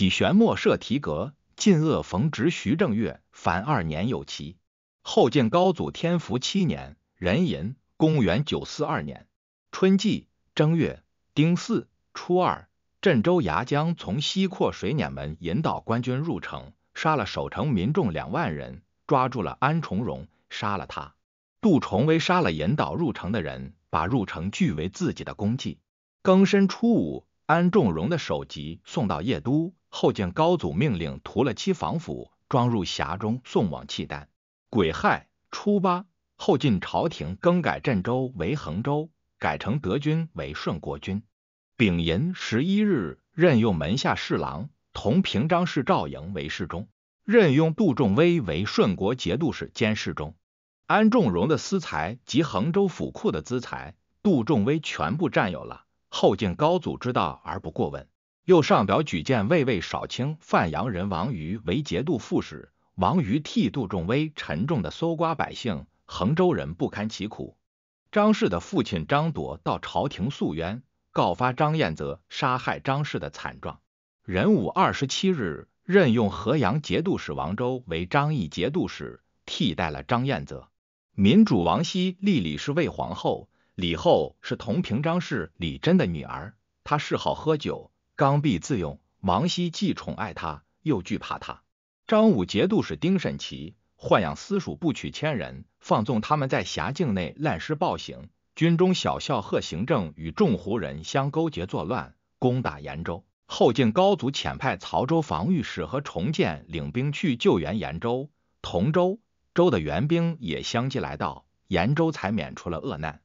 起玄墨设题阁，晋恶逢直徐正月，凡二年有期。后晋高祖天福七年，壬寅，公元九四二年春季正月丁巳初二，镇州牙将从西扩水碾门引导官军入城，杀了守城民众两万人，抓住了安重荣，杀了他。杜重威杀了引导入城的人，把入城据为自己的功绩。庚申初五，安重荣的首级送到邺都。后晋高祖命令屠了七房府，装入匣中送往契丹。癸亥，初八，后晋朝廷更改镇州为衡州，改成德军为顺国军。丙寅，十一日，任用门下侍郎同平章事赵莹为侍中，任用杜仲威为顺国节度使兼侍中。安仲荣的私财及衡州府库的资财，杜仲威全部占有了。后晋高祖知道而不过问。又上表举荐魏魏少卿范阳人王瑜为节度副使。王瑜替杜重威沉重的搜刮百姓，衡州人不堪其苦。张氏的父亲张铎到朝廷诉冤，告发张彦泽杀害张氏的惨状。壬午二十七日，任用河阳节度使王周为张义节度使，替代了张彦泽。民主王熙立李氏为皇后，李后是同平章事李贞的女儿，她嗜好喝酒。刚愎自用，王熙既宠爱他，又惧怕他。张武节度使丁审齐豢养私属不取千人，放纵他们在辖境内滥施暴行。军中小校贺行正与众胡人相勾结作乱，攻打延州。后晋高祖遣派曹州防御使和重建领兵去救援延州、同州，州的援兵也相继来到，延州才免除了厄难。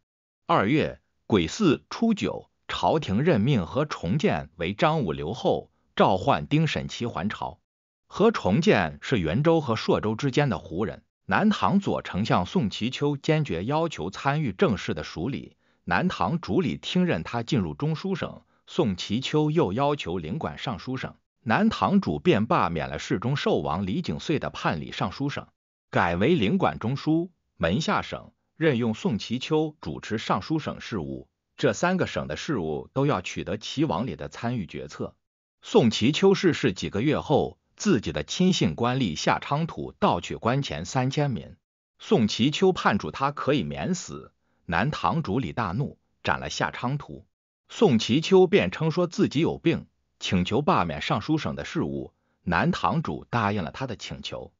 二月癸巳初九。朝廷任命何崇建为张武留后，召唤丁沈齐还朝。何崇建是袁州和朔州之间的胡人。南唐左丞相宋其秋坚决要求参与政事的署理，南唐主理听任他进入中书省。宋其秋又要求领管尚书省，南唐主便罢免了侍中寿王李景遂的判礼尚书省，改为领管中书门下省，任用宋其秋主持尚书省事务。这三个省的事务都要取得齐王里的参与决策。宋齐丘逝世几个月后，自己的亲信官吏夏昌图盗取官钱三千民，宋齐丘判处他可以免死。南唐主李大怒，斩了夏昌图。宋齐丘便称说自己有病，请求罢免尚书省的事务。南唐主答应了他的请求。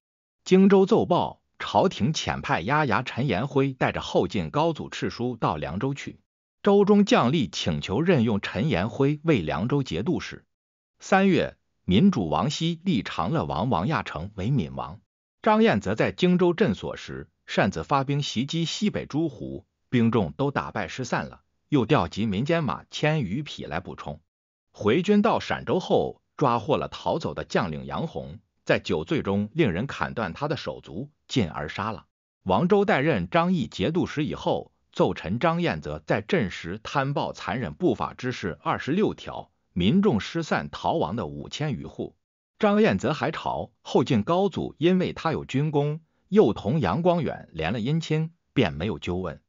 荆州奏报，朝廷遣派押牙陈延辉带着后晋高祖敕书到凉州去。周中将吏请求任用陈延辉为凉州节度使。三月，民主王熙立长乐王王亚成为闵王。张燕则在荆州镇所时，擅自发兵袭击西北诸胡，兵众都打败失散了，又调集民间马千余匹来补充。回军到陕州后，抓获了逃走的将领杨洪，在酒醉中令人砍断他的手足，进而杀了。王周代任张毅节度使以后。奏臣张彦泽在镇时贪暴残忍不法之事二十六条，民众失散逃亡的五千余户。张彦泽还朝，后晋高祖因为他有军功，又同杨光远连了姻亲，便没有纠问。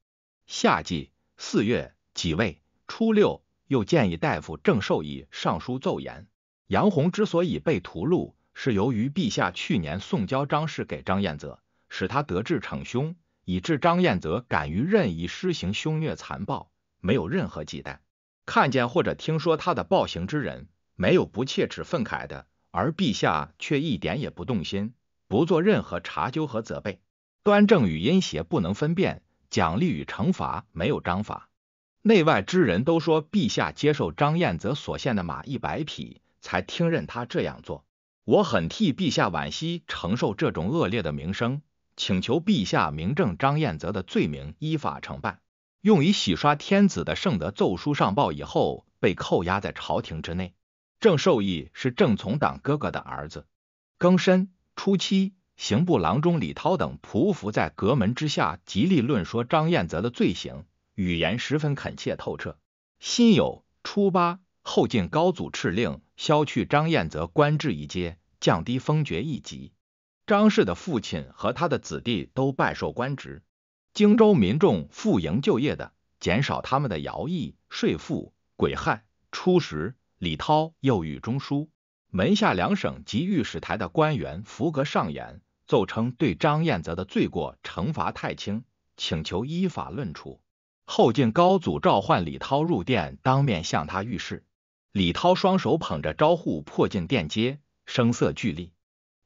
夏季四月己未初六，又建议大夫郑受益上书奏言：杨洪之所以被屠戮，是由于陛下去年送交张氏给张彦泽，使他得志逞凶。以致张彦泽敢于任意施行凶虐残暴，没有任何忌惮。看见或者听说他的暴行之人，没有不切齿愤慨的。而陛下却一点也不动心，不做任何查究和责备。端正与阴邪不能分辨，奖励与惩罚没有章法。内外之人都说，陛下接受张彦泽所献的马一百匹，才听任他这样做。我很替陛下惋惜，承受这种恶劣的名声。请求陛下明正张彦泽的罪名，依法惩办，用以洗刷天子的圣德奏书上报以后，被扣押在朝廷之内。郑受益是郑从党哥哥的儿子。庚申初七，刑部郎中李涛等匍匐在阁门之下，极力论说张彦泽的罪行，语言十分恳切透彻。辛酉初八，后晋高祖敕令削去张彦泽官至一阶，降低封爵一级。张氏的父亲和他的子弟都拜受官职，荆州民众赴营就业的，减少他们的徭役、税赋、鬼害。初时，李涛又与中书门下两省及御史台的官员符格上言，奏称对张彦泽的罪过惩罚太轻，请求依法论处。后晋高祖召唤李涛入殿，当面向他御示。李涛双手捧着招呼破进殿阶，声色俱厉。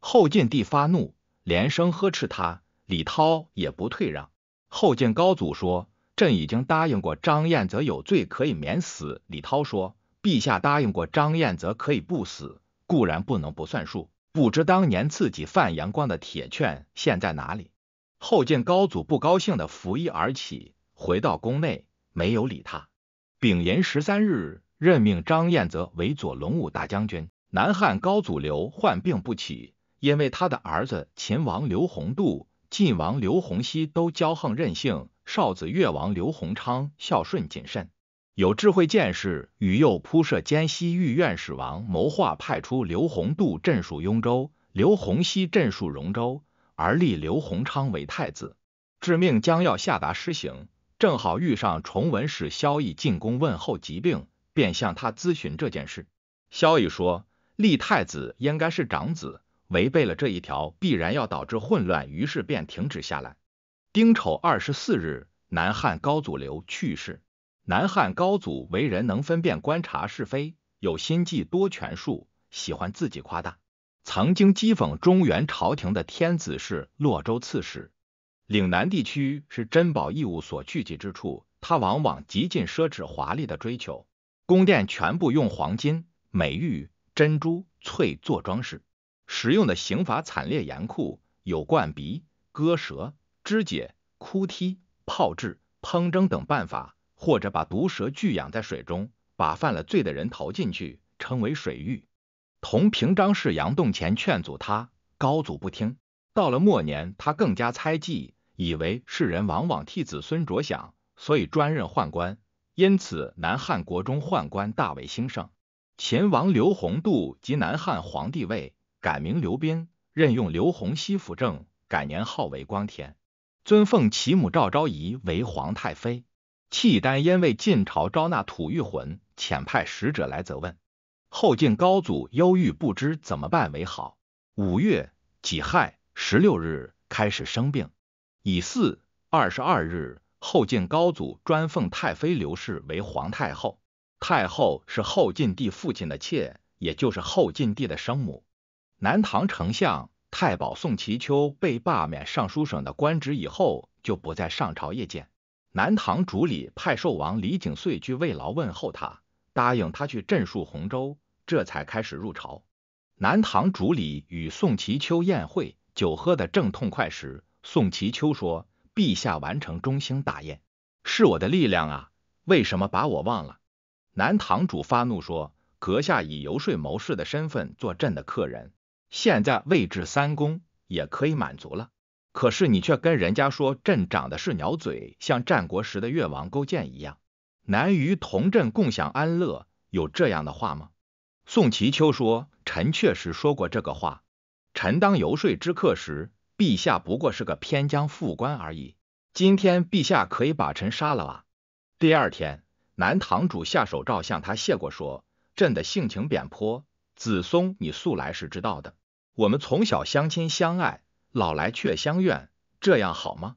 后晋帝发怒，连声呵斥他。李涛也不退让。后晋高祖说：“朕已经答应过张彦泽，有罪可以免死。”李涛说：“陛下答应过张彦泽可以不死，固然不能不算数。不知当年自己范阳光的铁券现在哪里？”后晋高祖不高兴地拂衣而起，回到宫内没有理他。丙寅十三日，任命张彦泽为左龙武大将军。南汉高祖刘患病不起。因为他的儿子秦王刘弘度、晋王刘弘熙都骄横任性，少子越王刘弘昌孝顺谨慎，有智慧见识。禹右铺设奸细御院使王，谋划派出刘弘度镇戍雍州，刘弘熙镇戍荣州，而立刘弘昌为太子，致命将要下达施行。正好遇上崇文使萧绎进宫问候疾病，便向他咨询这件事。萧绎说：“立太子应该是长子。”违背了这一条，必然要导致混乱，于是便停止下来。丁丑二十四日，南汉高祖刘去世。南汉高祖为人能分辨观察是非，有心计多权术，喜欢自己夸大，曾经讥讽中原朝廷的天子是洛州刺史。岭南地区是珍宝异物所聚集之处，他往往极尽奢侈华丽的追求，宫殿全部用黄金、美玉、珍珠、翠做装饰。使用的刑罚惨烈严酷，有灌鼻、割舌、肢解、哭踢、炮制、烹蒸等办法，或者把毒蛇巨养在水中，把犯了罪的人投进去，称为水狱。同平章事杨栋前劝阻他，高祖不听。到了末年，他更加猜忌，以为世人往往替子孙着想，所以专任宦官，因此南汉国中宦官大为兴盛。秦王刘宏度即南汉皇帝位。改名刘斌，任用刘洪熙辅政，改年号为光天，尊奉其母赵昭仪为皇太妃。契丹因为晋朝招纳吐谷浑，遣派使者来责问。后晋高祖忧郁不知怎么办为好。五月己亥十六日开始生病。乙巳二十二日，后晋高祖专奉太妃刘氏为皇太后。太后是后晋帝父亲的妾，也就是后晋帝的生母。南唐丞相、太保宋其丘被罢免尚书省的官职以后，就不再上朝谒见。南唐主理派寿王李景遂去慰劳问候他，答应他去镇戍洪州，这才开始入朝。南唐主理与宋其丘宴会，酒喝得正痛快时，宋其丘说：“陛下完成中兴大业，是我的力量啊！为什么把我忘了？”南唐主发怒说：“阁下以游说谋士的身份做朕的客人。”现在位置三公也可以满足了，可是你却跟人家说朕长的是鸟嘴，像战国时的越王勾践一样，难与同朕共享安乐，有这样的话吗？宋祁秋说：“臣确实说过这个话。臣当游说之客时，陛下不过是个偏将副官而已。今天陛下可以把臣杀了啊！”第二天，南堂主下手诏向他谢过说：“朕的性情扁颇，子松你素来是知道的。”我们从小相亲相爱，老来却相怨，这样好吗？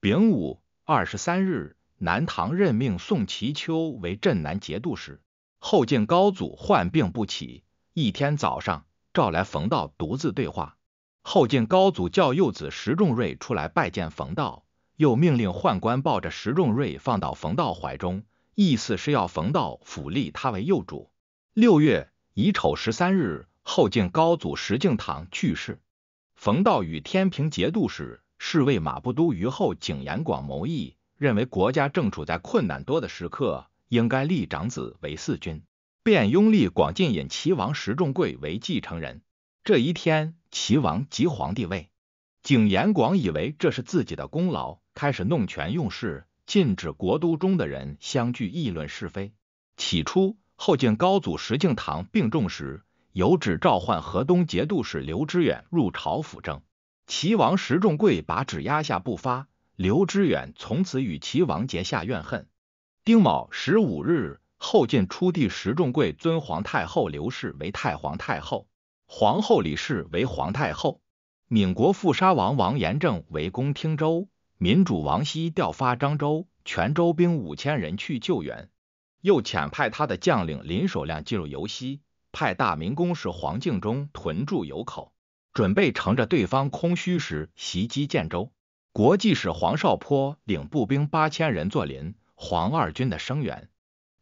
丙午二十三日，南唐任命宋其丘为镇南节度使。后晋高祖患病不起，一天早上召来冯道独自对话。后晋高祖叫幼子石重瑞出来拜见冯道，又命令宦官抱着石重瑞放到冯道怀中，意思是要冯道辅立他为幼主。六月乙丑十三日。后晋高祖石敬瑭去世，冯道与天平节度使侍卫马步都于后景延广谋议，认为国家正处在困难多的时刻，应该立长子为嗣君，便拥立广晋引齐王石重贵为继承人。这一天，齐王即皇帝位。景延广以为这是自己的功劳，开始弄权用事，禁止国都中的人相聚议论是非。起初，后晋高祖石敬瑭病重时。有旨召唤河东节度使刘知远入朝辅政，齐王石重贵把旨压下不发。刘知远从此与齐王结下怨恨。丁卯十五日，后晋初帝石重贵尊皇太后刘氏为太皇太后，皇后李氏为皇太后。闽国富沙王王延政围攻汀州，民主王熙调发漳州、泉州兵五千人去救援，又遣派他的将领林守亮进入游溪。派大明宫使黄敬忠屯驻油口，准备乘着对方空虚时袭击建州。国际使黄绍坡领步兵八千人坐临黄二军的声援。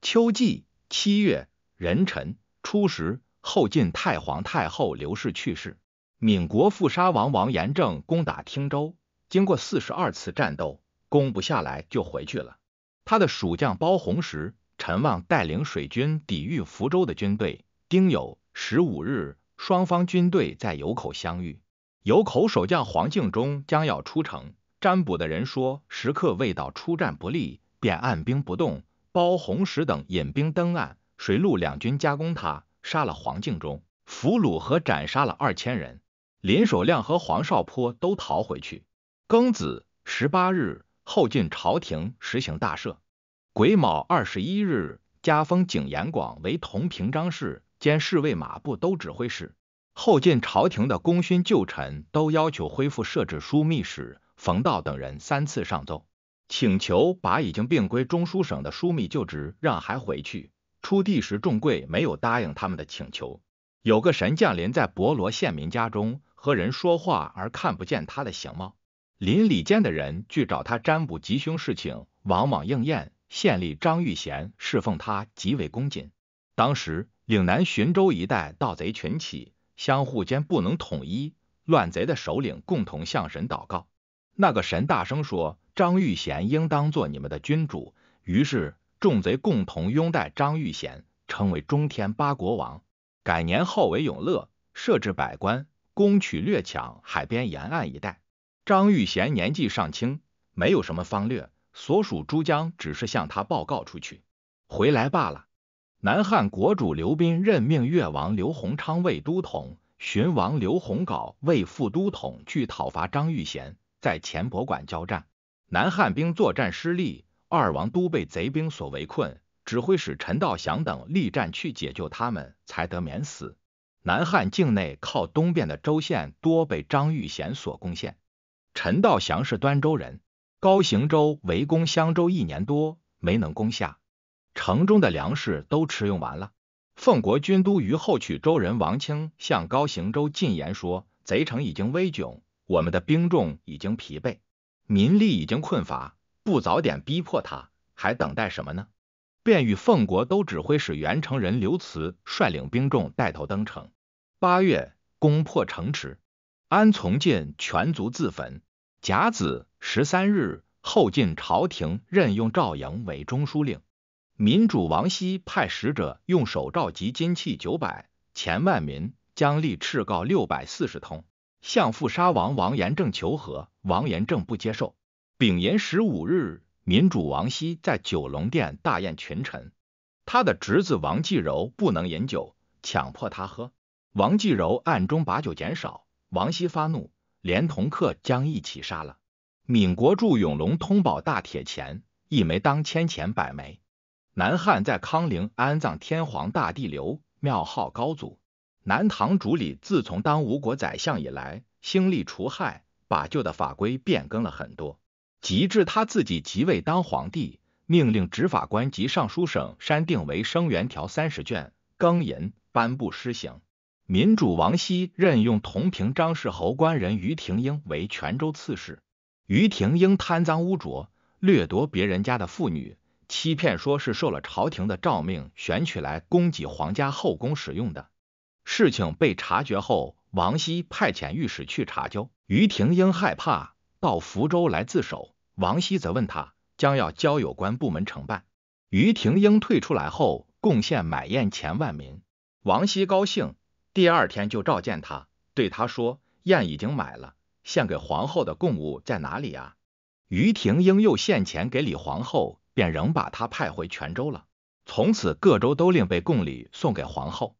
秋季七月壬辰初时，后晋太皇太后刘氏去世。闽国富沙王王延政攻打汀州，经过四十二次战斗，攻不下来就回去了。他的属将包弘时、陈旺带领水军抵御福州的军队。丁酉十五日，双方军队在油口相遇。油口守将黄敬忠将要出城，占卜的人说时刻未到，出战不利，便按兵不动。包弘石等引兵登岸，水陆两军夹攻他，杀了黄敬忠，俘虏和斩杀了二千人。林守亮和黄绍坡都逃回去。庚子十八日，后晋朝廷实行大赦。癸卯二十一日，加封景延广为同平章事。兼侍卫马步都指挥使，后晋朝廷的功勋旧臣都要求恢复设置枢密使，冯道等人三次上奏，请求把已经并归中书省的枢密旧职让还回去。出帝时，众贵没有答应他们的请求。有个神降临在博罗县民家中，和人说话而看不见他的形貌，邻里间的人去找他占卜吉凶事情，往往应验。县吏张玉贤侍奉他极为恭谨。当时。岭南浔州一带盗贼群起，相互间不能统一。乱贼的首领共同向神祷告，那个神大声说：“张玉贤应当做你们的君主。”于是众贼共同拥戴张玉贤，称为中天八国王。改年号为永乐，设置百官，攻取掠抢海边沿岸一带。张玉贤年纪尚轻，没有什么方略，所属诸将只是向他报告出去，回来罢了。南汉国主刘斌任命越王刘弘昌为都统，循王刘弘镐为副都统，去讨伐张玉贤，在前博馆交战。南汉兵作战失利，二王都被贼兵所围困，指挥使陈道祥等力战去解救他们，才得免死。南汉境内靠东边的州县多被张玉贤所攻陷。陈道祥是端州人，高行州围攻襄州一年多，没能攻下。城中的粮食都吃用完了。奉国军都于后取州人王清向高行州进言说：“贼城已经危窘，我们的兵众已经疲惫，民力已经困乏，不早点逼迫他，还等待什么呢？”便与奉国都指挥使袁成人刘慈率领兵众带头登城。八月攻破城池，安从进全族自焚。甲子十三日，后晋朝廷任用赵莹为中书令。民主王熙派使者，用手召及金器九百，钱万民将力斥告六百四十通。向富沙王王延政求和，王延政不接受。丙寅十五日，民主王熙在九龙殿大宴群臣，他的侄子王继柔不能饮酒，强迫他喝，王继柔暗中把酒减少，王熙发怒，连同客将一起杀了。闽国驻永隆通宝大铁钱，一枚当千钱百枚。南汉在康陵安葬天皇大帝刘，庙号高祖。南唐主李自从当吴国宰相以来，兴利除害，把旧的法规变更了很多。及至他自己即位当皇帝，命令执法官及尚书省删定为《生元条》三十卷，更寅颁布施行。民主王熙任用同平张氏侯官人于廷英为泉州刺史，于廷英贪赃污浊，掠夺别人家的妇女。欺骗说是受了朝廷的诏命，选取来供给皇家后宫使用的。事情被察觉后，王熙派遣御史去查究。于廷英害怕，到福州来自首。王熙则问他，将要交有关部门承办。于廷英退出来后，贡献买砚钱万名。王熙高兴，第二天就召见他，对他说：“砚已经买了，献给皇后的贡物在哪里啊？”于廷英又献钱给李皇后。便仍把他派回泉州了。从此各州都令被贡礼送给皇后。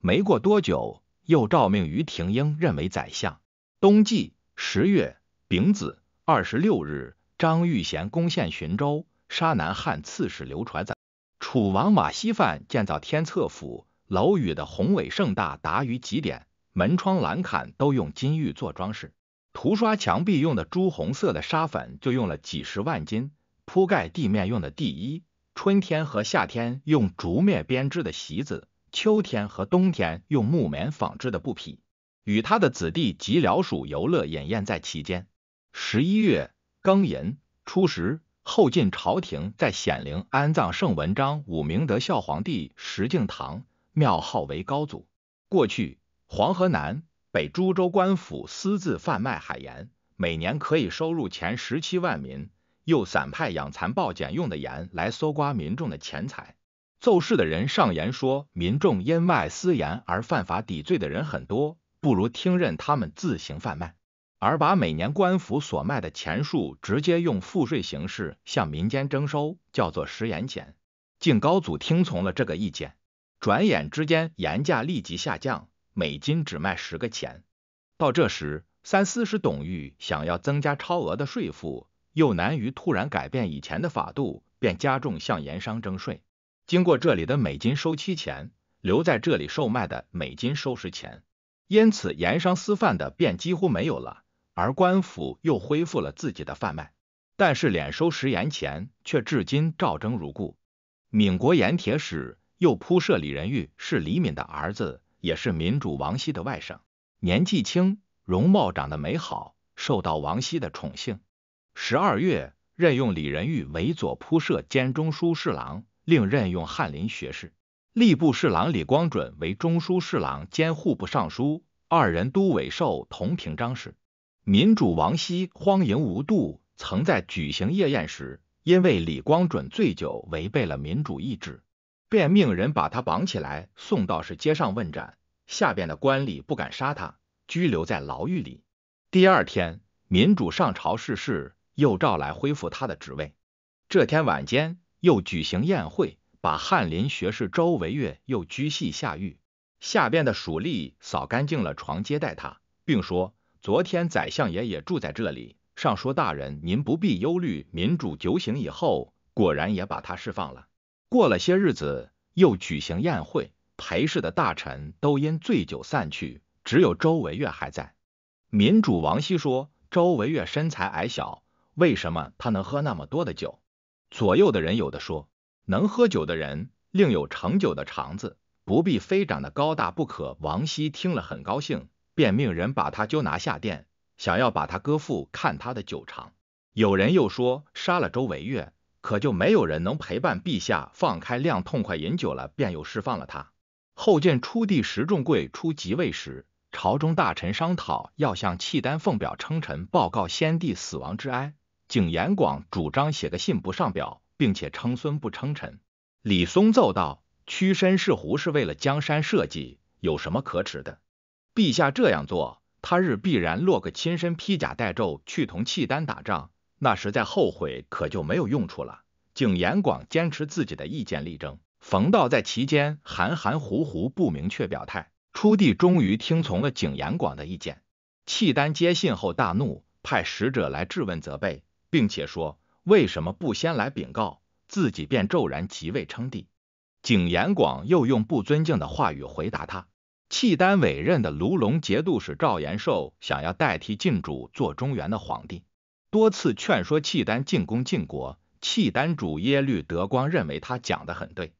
没过多久，又诏命于廷英任为宰相。冬季十月丙子二十六日，张玉贤攻陷浔州，杀南汉刺史刘传载。楚王马希范建造天策府，楼宇的宏伟盛大达于极点，门窗栏槛都用金玉做装饰，涂刷墙壁用的朱红色的沙粉就用了几十万斤。铺盖地面用的地衣，春天和夏天用竹篾编织的席子，秋天和冬天用木棉纺织的布匹，与他的子弟及僚属游乐演宴在其间。十一月庚寅初十，后晋朝廷在显陵安葬圣文章武明德孝皇帝石敬瑭，庙号为高祖。过去黄河南北诸州官府私自贩卖海盐，每年可以收入前十七万民又散派养蚕报茧用的盐来搜刮民众的钱财。奏事的人上言说，民众因卖私盐而犯法抵罪的人很多，不如听任他们自行贩卖，而把每年官府所卖的钱数直接用赋税形式向民间征收，叫做食盐钱。晋高祖听从了这个意见，转眼之间盐价立即下降，每斤只卖十个钱。到这时，三司使董玉想要增加超额的税赋，又难于突然改变以前的法度，便加重向盐商征税。经过这里的美金收七钱，留在这里售卖的美金收十钱，因此盐商私贩的便几乎没有了，而官府又恢复了自己的贩卖。但是敛收食盐钱却至今照征如故。闽国盐铁使又铺设李仁玉，是李敏的儿子，也是民主王熙的外甥，年纪轻，容貌长得美好，受到王熙的宠幸。十二月，任用李仁玉为左仆射兼中书侍郎，另任用翰林学士、吏部侍郎李光准为中书侍郎兼户部尚书，二人都委授同平章事。民主王熙荒淫无度，曾在举行夜宴时，因为李光准醉酒违背了民主意志，便命人把他绑起来送到市街上问斩。下边的官吏不敢杀他，拘留在牢狱里。第二天，民主上朝逝事。又召来恢复他的职位。这天晚间又举行宴会，把翰林学士周维岳又拘系下狱。下边的属吏扫干净了床接待他，并说：“昨天宰相爷也住在这里，尚书大人您不必忧虑。”民主酒醒以后，果然也把他释放了。过了些日子，又举行宴会，陪侍的大臣都因醉酒散去，只有周维月还在。民主王熙说：“周维月身材矮小。”为什么他能喝那么多的酒？左右的人有的说，能喝酒的人另有盛酒的肠子，不必非长得高大不可。王羲听了很高兴，便命人把他揪拿下殿，想要把他割腹看他的酒肠。有人又说，杀了周维岳，可就没有人能陪伴陛下放开量痛快饮酒了，便又释放了他。后晋初帝石重贵出即位时，朝中大臣商讨要向契丹奉表称臣，报告先帝死亡之哀。景延广主张写个信不上表，并且称孙不称臣。李松奏道：“屈身侍胡是为了江山社稷，有什么可耻的？陛下这样做，他日必然落个亲身披甲带胄去同契丹打仗，那时再后悔可就没有用处了。”景延广坚持自己的意见，力争。冯道在其间含含糊糊不明确表态。出帝终于听从了景延广的意见。契丹接信后大怒，派使者来质问责备。并且说：“为什么不先来禀告？”自己便骤然即位称帝。景延广又用不尊敬的话语回答他：“契丹委任的卢龙节度使赵延寿想要代替晋主做中原的皇帝，多次劝说契丹进攻晋国。契丹主耶律德光认为他讲的很对。”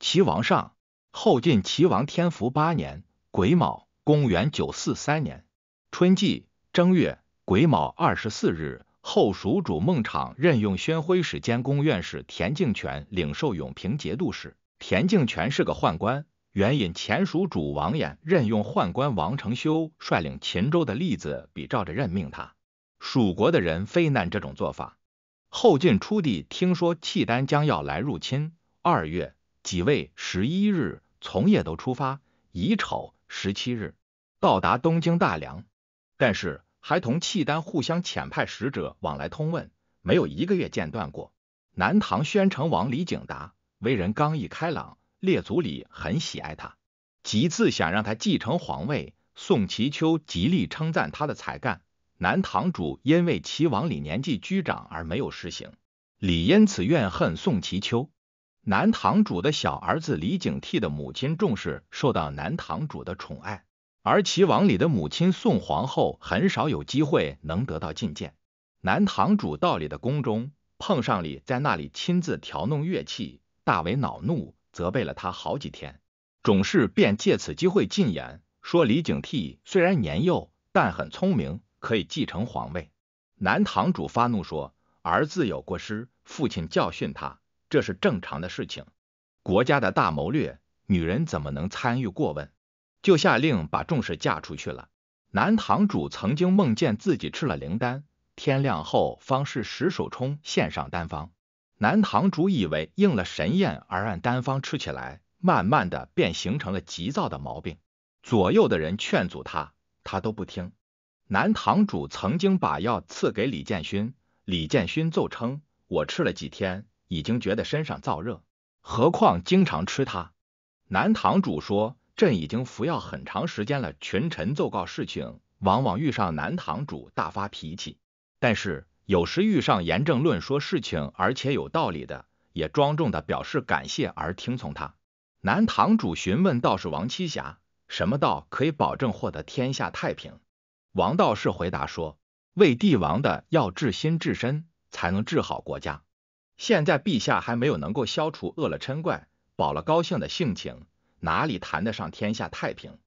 齐王上，后晋齐王天福八年癸卯，公元九四三年春季正月癸卯二十四日。后蜀主孟昶任用宣徽使兼工院士田敬全领受永平节度使。田敬全是个宦官，援引前蜀主王衍任用宦官王承修率领秦州的例子，比照着任命他。蜀国的人非难这种做法。后晋初帝听说契丹将要来入侵，二月己未十一日从夜都出发，乙丑十七日到达东京大梁，但是。还同契丹互相遣派使者往来通问，没有一个月间断过。南唐宣城王李景达为人刚毅开朗，列祖李很喜爱他，几次想让他继承皇位。宋齐丘极力称赞他的才干，南唐主因为齐王李年纪居长而没有实行，李因此怨恨宋齐丘。南唐主的小儿子李景替的母亲重视，受到南唐主的宠爱。而齐王里的母亲宋皇后很少有机会能得到觐见。南堂主到里的宫中，碰上李在那里亲自调弄乐器，大为恼怒，责备了他好几天。种氏便借此机会进言，说李景惕虽然年幼，但很聪明，可以继承皇位。南堂主发怒说，儿子有过失，父亲教训他，这是正常的事情。国家的大谋略，女人怎么能参与过问？就下令把众氏嫁出去了。南堂主曾经梦见自己吃了灵丹，天亮后方是石手冲献上丹方。南堂主以为应了神验而按丹方吃起来，慢慢的便形成了急躁的毛病。左右的人劝阻他，他都不听。南堂主曾经把药赐给李建勋，李建勋奏称我吃了几天，已经觉得身上燥热，何况经常吃它。南堂主说。朕已经服药很长时间了，群臣奏告事情，往往遇上南堂主大发脾气，但是有时遇上严正论说事情，而且有道理的，也庄重的表示感谢而听从他。南堂主询问道士王七侠，什么道可以保证获得天下太平？王道士回答说，为帝王的要至心至身，才能治好国家。现在陛下还没有能够消除饿了嗔怪、饱了高兴的性情。哪里谈得上天下太平？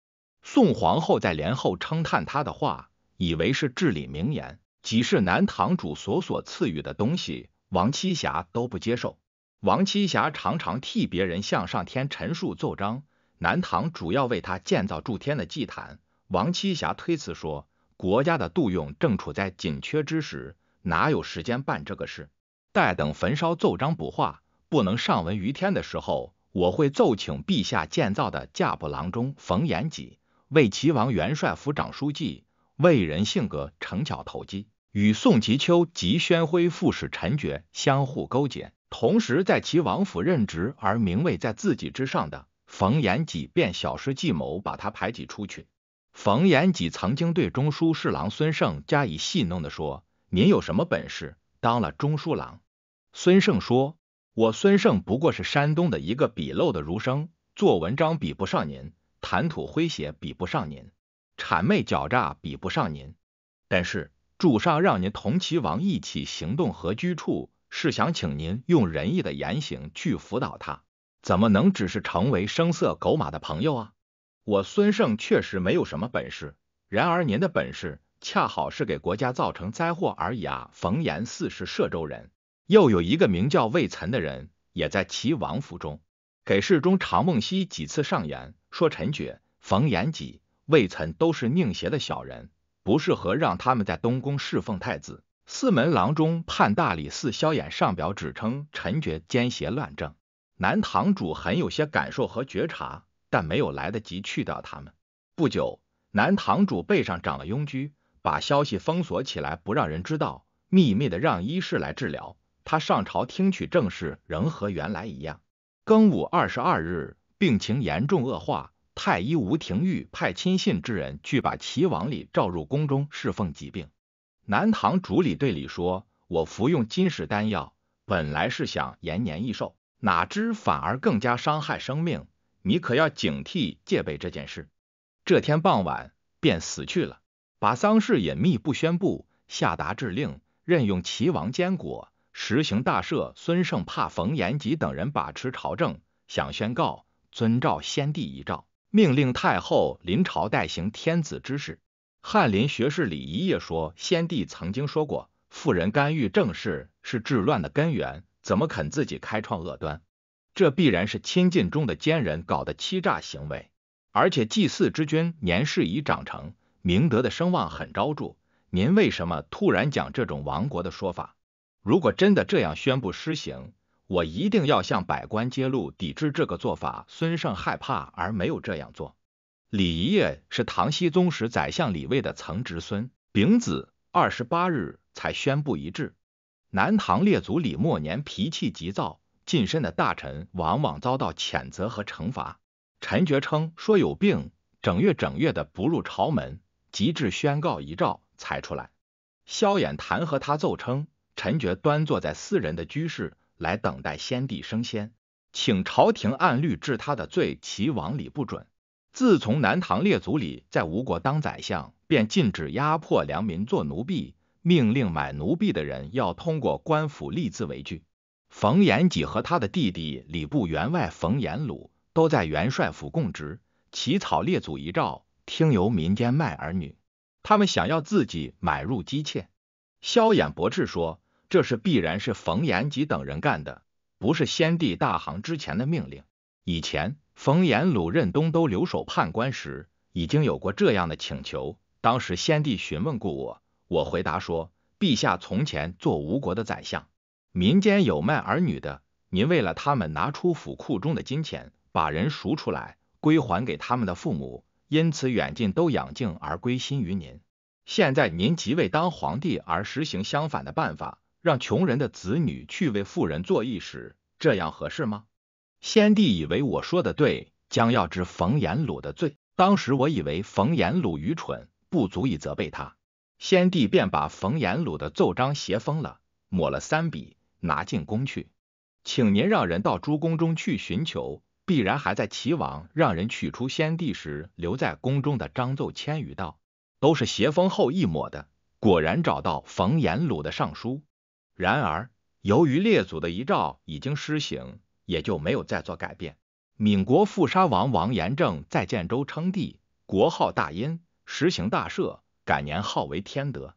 宋皇后在帘后称叹他的话，以为是至理名言，即是南唐主所所赐予的东西。王七侠都不接受。王七侠常常替别人向上天陈述奏章，南唐主要为他建造祝天的祭坛。王七侠推辞说，国家的度用正处在紧缺之时，哪有时间办这个事？待等焚烧奏章补画，不能上文于天的时候。我会奏请陛下建造的驾部郎中冯延己，为齐王元帅府长书记。为人性格诚巧投机，与宋祁秋及宣徽副使陈觉相互勾结，同时在齐王府任职而名位在自己之上的。冯延己便小施计谋，把他排挤出去。冯延己曾经对中书侍郎孙胜加以戏弄的说：“您有什么本事？当了中书郎。”孙胜说。我孙胜不过是山东的一个笔漏的儒生，做文章比不上您，谈吐诙谐比不上您，谄媚狡诈比不上您。但是主上让您同齐王一起行动和居处，是想请您用仁义的言行去辅导他，怎么能只是成为声色狗马的朋友啊？我孙胜确实没有什么本事，然而您的本事恰好是给国家造成灾祸而已啊！冯延巳是摄州人。又有一个名叫魏岑的人，也在齐王府中给侍中常梦溪几次上言，说陈觉、冯延己、魏岑都是佞邪的小人，不适合让他们在东宫侍奉太子。四门郎中判大理寺萧衍上表，指称陈觉奸邪乱政。南唐主很有些感受和觉察，但没有来得及去掉他们。不久，南唐主背上长了痈疽，把消息封锁起来，不让人知道，秘密的让医士来治疗。他上朝听取政事，仍和原来一样。庚午二十二日，病情严重恶化。太医吴廷玉派亲信之人去把齐王李召入宫中侍奉疾病。南唐主李对李说：“我服用金石丹药，本来是想延年益寿，哪知反而更加伤害生命。你可要警惕戒备这件事。”这天傍晚便死去了，把丧事隐秘不宣布，下达制令，任用齐王监国。实行大赦，孙胜怕冯延吉等人把持朝政，想宣告遵照先帝遗诏，命令太后临朝代行天子之事。翰林学士李仪也说，先帝曾经说过，妇人干预政事是治乱的根源，怎么肯自己开创恶端？这必然是亲近中的奸人搞的欺诈行为。而且祭祀之君年事已长成，明德的声望很昭著，您为什么突然讲这种亡国的说法？如果真的这样宣布施行，我一定要向百官揭露抵制这个做法。孙胜害怕而没有这样做。李业是唐僖宗时宰相李卫的曾侄孙，丙子二十八日才宣布一致。南唐列祖李默年脾气急躁，近身的大臣往往遭到谴责和惩罚。陈觉称说有病，整月整月的不入朝门，及至宣告遗诏才出来。萧衍弹劾他奏称。陈觉端坐在私人的居室，来等待先帝升仙，请朝廷按律治他的罪。齐王礼不准。自从南唐列祖李在吴国当宰相，便禁止压迫良民做奴婢，命令买奴婢的人要通过官府立字为据。冯延己和他的弟弟礼部员外冯延鲁都在元帅府供职，起草列祖遗诏，听由民间卖儿女。他们想要自己买入姬妾。萧衍驳斥说。这是必然是冯延吉等人干的，不是先帝大行之前的命令。以前冯延、鲁任东都留守判官时，已经有过这样的请求。当时先帝询问过我，我回答说：“陛下从前做吴国的宰相，民间有卖儿女的，您为了他们拿出府库中的金钱，把人赎出来，归还给他们的父母，因此远近都养敬而归心于您。现在您即位当皇帝，而实行相反的办法。”让穷人的子女去为富人做义事，这样合适吗？先帝以为我说的对，将要治冯延鲁的罪。当时我以为冯延鲁愚蠢，不足以责备他。先帝便把冯延鲁的奏章斜封了，抹了三笔，拿进宫去，请您让人到诸宫中去寻求，必然还在齐王让人取出先帝时留在宫中的章奏千余道，都是斜封后一抹的。果然找到冯延鲁的上书。然而，由于列祖的遗诏已经施行，也就没有再做改变。闽国富沙王王延政在建州称帝，国号大殷，实行大赦，改年号为天德，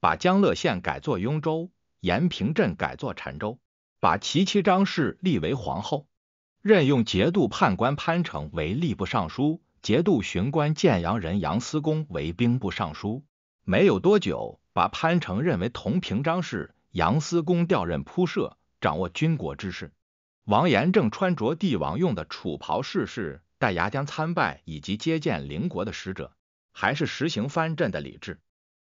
把江乐县改作雍州，延平镇改作澶州，把其妻张氏立为皇后，任用节度判官潘成为吏部尚书，节度巡官建阳人杨思恭为兵部尚书。没有多久，把潘成认为同平张氏。杨司公调任铺设，掌握军国之事。王延正穿着帝王用的楚袍，逝世，带牙将参拜以及接见邻国的使者，还是实行藩镇的礼制。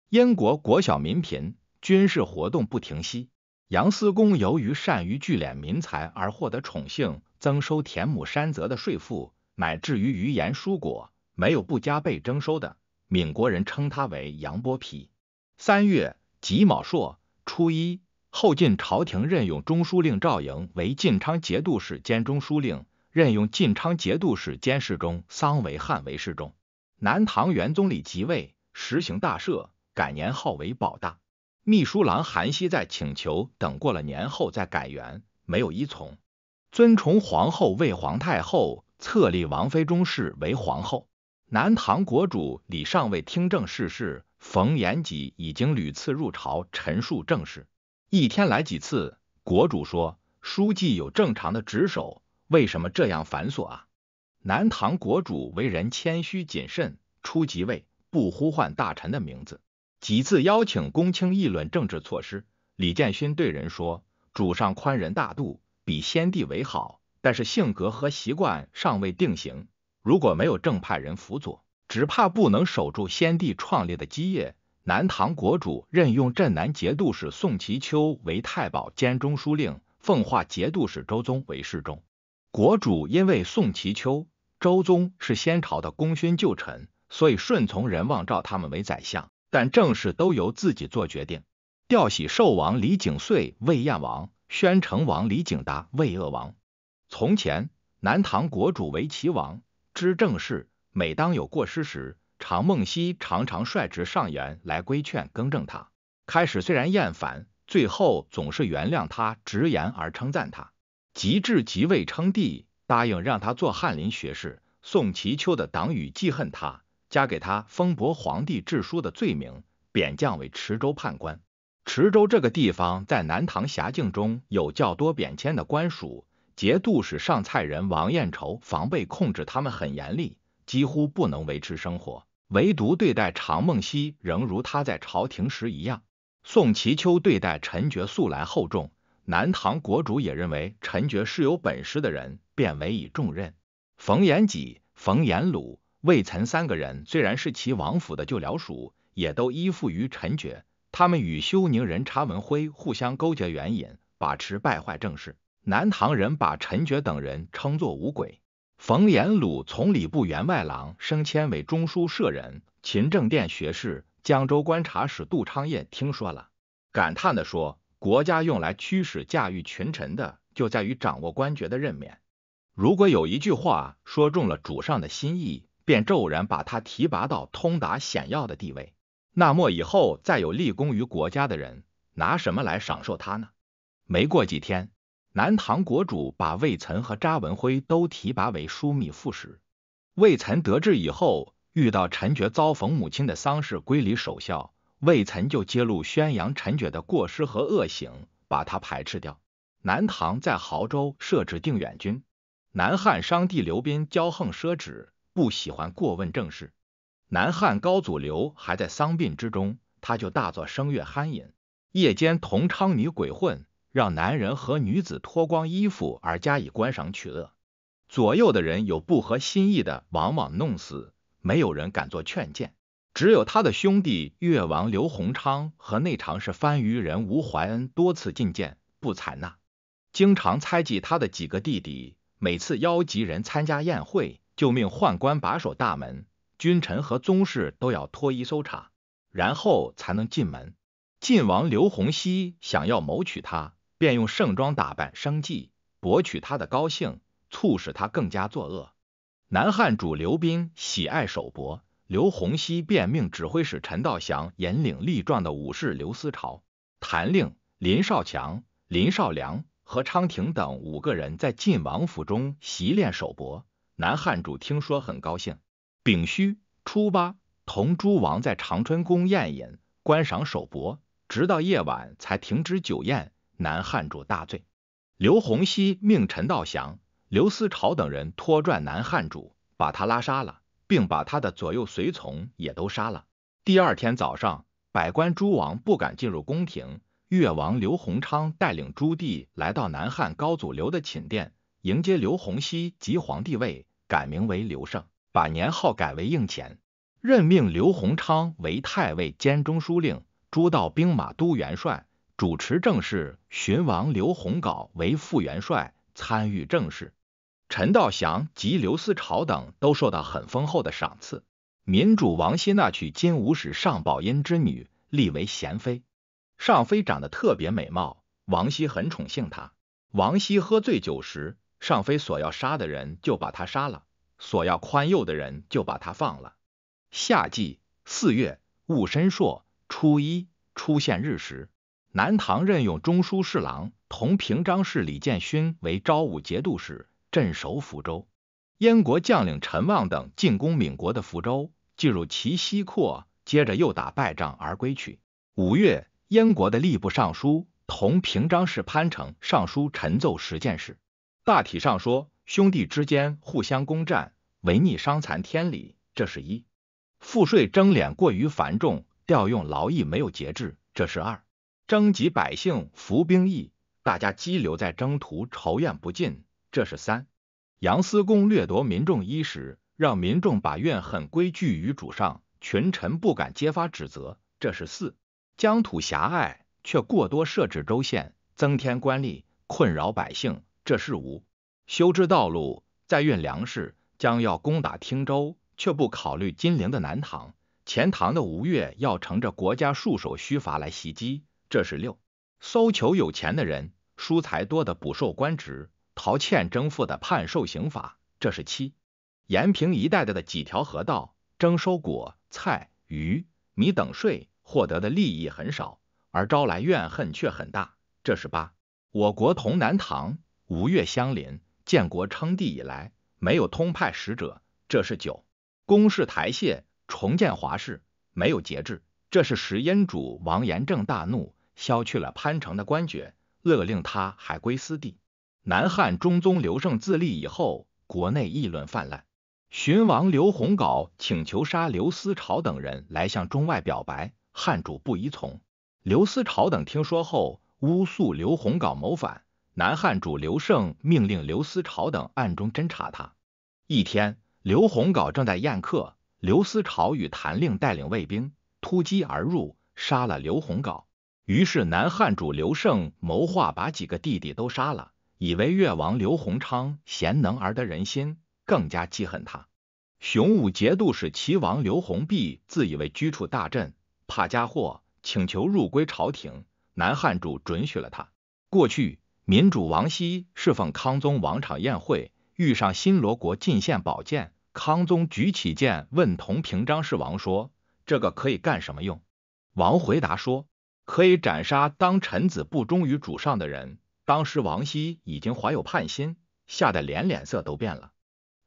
燕国国小民贫，军事活动不停息。杨司公由于善于聚敛民财而获得宠幸，增收田亩山泽的税赋，乃至于余盐蔬果，没有不加倍征收的。闽国人称他为杨剥皮。三月己卯朔。初一，后晋朝廷任用中书令赵莹为晋昌节度使兼中书令，任用晋昌节度使兼侍中桑维汉为侍中。南唐元宗李即位，实行大赦，改年号为保大。秘书郎韩熙在请求等过了年后再改元，没有依从。尊崇皇后为皇太后，册立王妃中氏为皇后。南唐国主李尚未听政，逝世，冯延己已经屡次入朝陈述政事，一天来几次。国主说：“书记有正常的职守，为什么这样繁琐啊？”南唐国主为人谦虚谨慎，初即位不呼唤大臣的名字，几次邀请公卿议论政治措施。李建勋对人说：“主上宽仁大度，比先帝为好，但是性格和习惯尚未定型。”如果没有正派人辅佐，只怕不能守住先帝创立的基业。南唐国主任用镇南节度使宋其丘为太保兼中书令，奉化节度使周宗为侍中。国主因为宋其丘、周宗是先朝的功勋旧臣，所以顺从人望召他们为宰相，但政事都由自己做决定。调喜寿王李景遂为燕王，宣城王李景达为鄂王。从前南唐国主为齐王。知政事，每当有过失时，常梦溪常常率直上言来规劝更正他。开始虽然厌烦，最后总是原谅他直言而称赞他。及至即位称帝，答应让他做翰林学士。宋祁秋的党羽记恨他，加给他封驳皇帝制书的罪名，贬降为池州判官。池州这个地方在南唐辖境中有较多贬迁的官署。节度使上蔡人王彦筹防备控制他们很严厉，几乎不能维持生活。唯独对待常梦溪，仍如他在朝廷时一样。宋其秋对待陈觉素来厚重，南唐国主也认为陈觉是有本事的人，便委以重任。冯延己、冯延鲁、魏岑三个人虽然是其王府的旧僚属，也都依附于陈觉。他们与休宁人查文辉互相勾结援引，把持败坏政事。南唐人把陈觉等人称作五鬼。冯延鲁从礼部员外郎升迁为中书舍人、勤政殿学士。江州观察使杜昌彦听说了，感叹地说：“国家用来驱使驾驭群臣的，就在于掌握官爵的任免。如果有一句话说中了主上的心意，便骤然把他提拔到通达显要的地位，那么以后再有立功于国家的人，拿什么来赏受他呢？”没过几天。南唐国主把魏岑和查文辉都提拔为枢密副使。魏岑得志以后，遇到陈觉遭逢母亲的丧事，归里守孝，魏岑就揭露宣扬陈觉的过失和恶行，把他排斥掉。南唐在濠州设置定远军。南汉商帝刘斌骄横奢侈，不喜欢过问政事。南汉高祖刘还在丧殡之中，他就大作声乐酣饮，夜间同娼女鬼混。让男人和女子脱光衣服而加以观赏取乐，左右的人有不合心意的，往往弄死，没有人敢做劝谏。只有他的兄弟越王刘弘昌和内常侍番禺人吴怀恩多次进谏，不采纳。经常猜忌他的几个弟弟，每次邀集人参加宴会，就命宦官把守大门，君臣和宗室都要脱衣搜查，然后才能进门。晋王刘洪熙想要谋取他。便用盛装打扮生计，博取他的高兴，促使他更加作恶。南汉主刘斌喜爱手薄，刘洪熙便命指挥使陈道祥引领力壮的武士刘思潮、谭令、林少强、林少良和昌廷等五个人在晋王府中习练手搏。南汉主听说很高兴。丙戌初八，同诸王在长春宫宴饮，观赏手薄，直到夜晚才停止酒宴。南汉主大罪。刘洪熙命陈道祥、刘思潮等人拖拽南汉主，把他拉杀了，并把他的左右随从也都杀了。第二天早上，百官诸王不敢进入宫廷。越王刘洪昌带领朱棣来到南汉高祖刘的寝殿，迎接刘洪熙即皇帝位，改名为刘胜，把年号改为应乾，任命刘洪昌为太尉兼中书令，朱道兵马都元帅。主持政事，寻王刘洪杲为副元帅，参与政事。陈道祥及刘思潮等都受到很丰厚的赏赐。民主王希那娶金吾史上宝音之女，立为贤妃。上妃长得特别美貌，王希很宠幸她。王希喝醉酒时，上妃所要杀的人就把他杀了，所要宽宥的人就把他放了。夏季四月戊申朔初一出现日食。南唐任用中书侍郎同平章事李建勋为昭武节度使，镇守福州。燕国将领陈望等进攻闽国的福州，进入其西扩，接着又打败仗而归去。五月，燕国的吏部尚书同平章事潘成上书陈奏十件事，大体上说：兄弟之间互相攻战，违逆伤残天理，这是一；赋税征敛过于繁重，调用劳役没有节制，这是二。征集百姓服兵役，大家激留在征途，仇怨不尽。这是三。杨思恭掠夺民众衣食，让民众把怨恨归聚于主上，群臣不敢揭发指责。这是四。疆土狭隘，却过多设置州县，增添官吏，困扰百姓。这是五。修之道路，再运粮食，将要攻打汀州，却不考虑金陵的南唐、钱塘的吴越，要乘着国家戍守虚乏来袭击。这是六，搜求有钱的人，输财多的捕受官职，逃欠征赋的判受刑罚。这是七，延平一带的的几条河道，征收果菜鱼米等税，获得的利益很少，而招来怨恨却很大。这是八，我国同南唐、吴越相邻，建国称帝以来没有通派使者。这是九，公室台榭重建华氏，没有节制。这是十，燕主王延政大怒。削去了潘成的官爵，勒令他还归私地。南汉中宗刘胜自立以后，国内议论泛滥。寻王刘洪杲请求杀刘思潮等人来向中外表白，汉主不依从。刘思潮等听说后，诬诉刘洪杲谋反。南汉主刘胜命令刘思潮等暗中侦查他。一天，刘洪杲正在宴客，刘思潮与谭令带领卫兵突击而入，杀了刘洪杲。于是南汉主刘胜谋划把几个弟弟都杀了，以为越王刘弘昌贤能而得人心，更加记恨他。雄武节度使齐王刘弘弼自以为居处大镇，怕家祸，请求入归朝廷，南汉主准许了他。过去民主王熙侍奉康宗王场宴会，遇上新罗国进献宝剑，康宗举起剑问同平章事王说：“这个可以干什么用？”王回答说。可以斩杀当臣子不忠于主上的人。当时王熙已经怀有叛心，吓得连脸色都变了。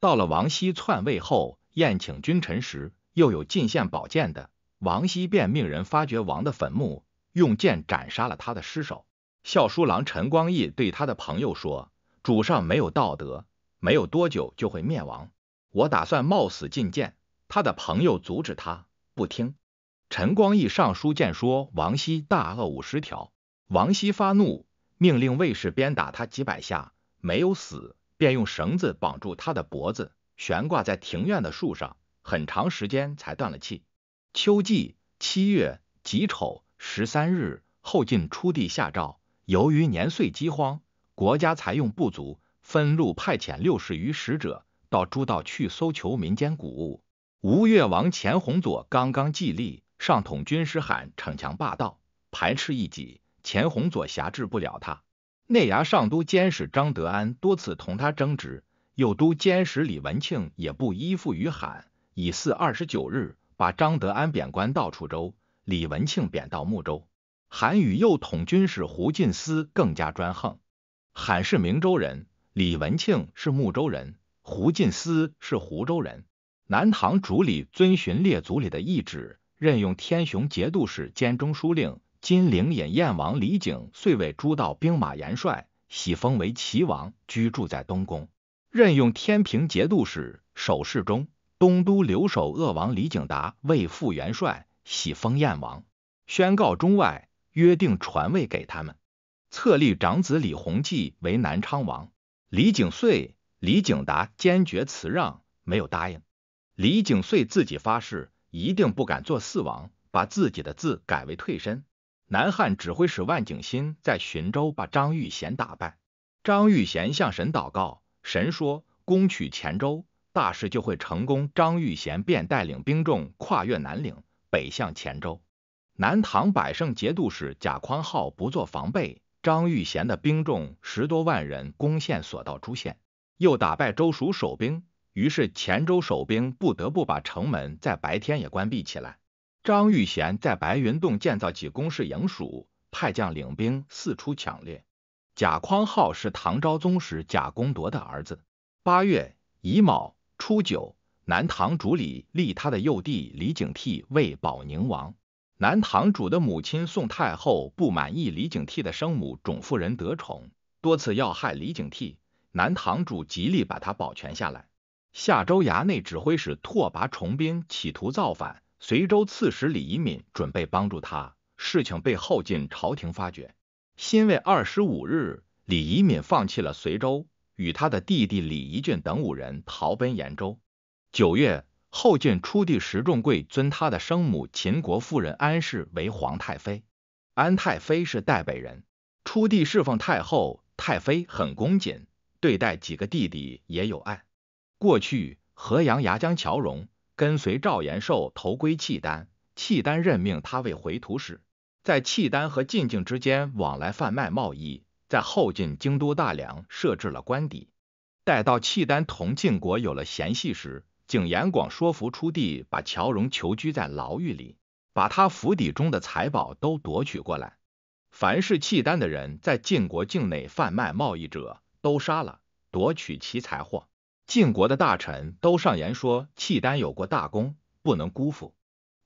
到了王熙篡位后宴请君臣时，又有进献宝剑的，王熙便命人发掘王的坟墓，用剑斩杀了他的尸首。校书郎陈光义对他的朋友说：“主上没有道德，没有多久就会灭亡。我打算冒死进谏。”他的朋友阻止他，不听。陈光义上书谏说，王羲大恶五十条。王羲发怒，命令卫士鞭打他几百下，没有死，便用绳子绑住他的脖子，悬挂在庭院的树上，很长时间才断了气。秋季七月己丑十三日，后晋出帝下诏，由于年岁饥荒，国家财用不足，分路派遣六十余使者到诸道去搜求民间谷物。吴越王钱弘佐刚刚继立。上统军师罕逞强霸道，排斥异己，钱弘佐辖制不了他。内衙上都监使张德安多次同他争执，右都监使李文庆也不依附于罕，以四二十九日，把张德安贬官到楚州，李文庆贬到睦州。韩与右统军使胡进思更加专横。韩是明州人，李文庆是睦州人，胡进思是湖州人。南唐主李遵循列祖里的意志。任用天雄节度使兼中书令、金陵尹燕王李景，遂为诸道兵马元帅，喜封为齐王，居住在东宫。任用天平节度使、守侍中东都留守鄂王李景达为副元帅，喜封燕王，宣告中外，约定传位给他们。册立长子李弘济为南昌王。李景遂、李景达坚决辞让，没有答应。李景遂自己发誓。一定不敢做四王，把自己的字改为退身。南汉指挥使万景新在寻州把张玉贤打败。张玉贤向神祷告，神说攻取黔州，大事就会成功。张玉贤便带领兵众跨越南岭，北向虔州。南唐百胜节度使贾匡浩不做防备，张玉贤的兵众十多万人攻陷所到诸县，又打败周蜀守兵。于是虔州守兵不得不把城门在白天也关闭起来。张玉贤在白云洞建造起工事营署，派将领兵四处抢掠。贾匡浩是唐昭宗时贾公铎的儿子。八月乙卯初九，南唐主李立他的幼弟李景惕为保宁王。南唐主的母亲宋太后不满意李景惕的生母种夫人得宠，多次要害李景惕，南唐主极力把他保全下来。夏州衙内指挥使拓跋重兵企图造反，随州刺史李夷敏准备帮助他，事情被后晋朝廷发觉。辛未二十五日，李夷敏放弃了随州，与他的弟弟李夷俊等五人逃奔延州。九月，后晋初帝石重贵尊他的生母秦国夫人安氏为皇太妃。安太妃是代北人，初帝侍奉太后，太妃很恭谨，对待几个弟弟也有爱。过去，河阳牙将乔荣跟随赵延寿投归契丹，契丹任命他为回鹘使，在契丹和晋境之间往来贩卖贸易，在后晋京都大梁设置了官邸。待到契丹同晋国有了嫌隙时，景延广说服出帝把乔荣囚居在牢狱里，把他府邸中的财宝都夺取过来。凡是契丹的人在晋国境内贩卖贸易者，都杀了，夺取其财货。晋国的大臣都上言说契丹有过大功，不能辜负。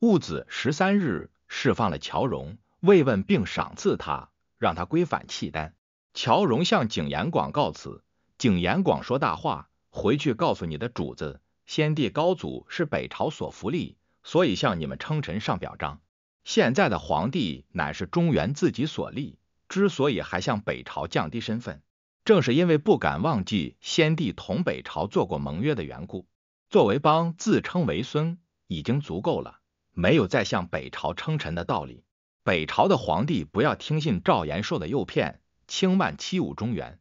戊子十三日释放了乔荣，慰问并赏赐他，让他归返契丹。乔荣向景延广告辞，景延广说大话，回去告诉你的主子，先帝高祖是北朝所福利，所以向你们称臣上表彰。现在的皇帝乃是中原自己所立，之所以还向北朝降低身份。正是因为不敢忘记先帝同北朝做过盟约的缘故，作为邦自称为孙已经足够了，没有再向北朝称臣的道理。北朝的皇帝不要听信赵延寿的诱骗，轻慢欺侮中原。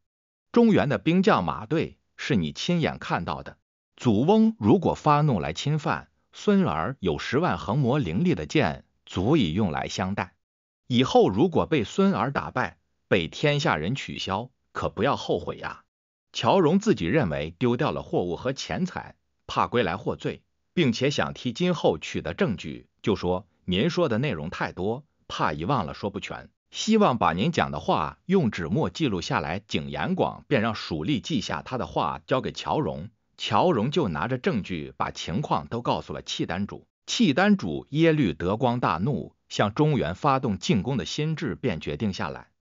中原的兵将马队是你亲眼看到的，祖翁如果发怒来侵犯，孙儿有十万横魔凌厉的剑，足以用来相待。以后如果被孙儿打败，被天下人取消。可不要后悔呀！乔荣自己认为丢掉了货物和钱财，怕归来获罪，并且想替今后取得证据，就说：“您说的内容太多，怕遗忘了说不全，希望把您讲的话用纸墨记录下来。”景延广便让蜀吏记下他的话，交给乔荣。乔荣就拿着证据，把情况都告诉了契丹主。契丹主耶律德光大怒，向中原发动进攻的心智便决定下来。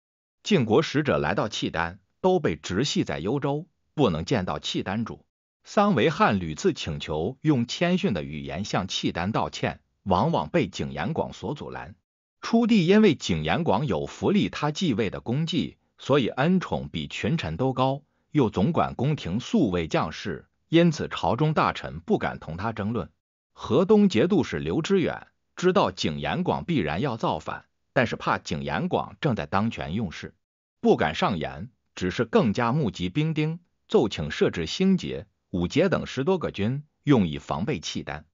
晋国使者来到契丹，都被直系在幽州，不能见到契丹主。桑维汉屡次请求用谦逊的语言向契丹道歉，往往被景延广所阻拦。初帝因为景延广有扶立他继位的功绩，所以恩宠比群臣都高，又总管宫廷宿卫将士，因此朝中大臣不敢同他争论。河东节度使刘知远知道景延广必然要造反。但是怕景延广正在当权用事，不敢上言，只是更加募集兵丁，奏请设置星捷、武节等十多个军，用以防备契丹。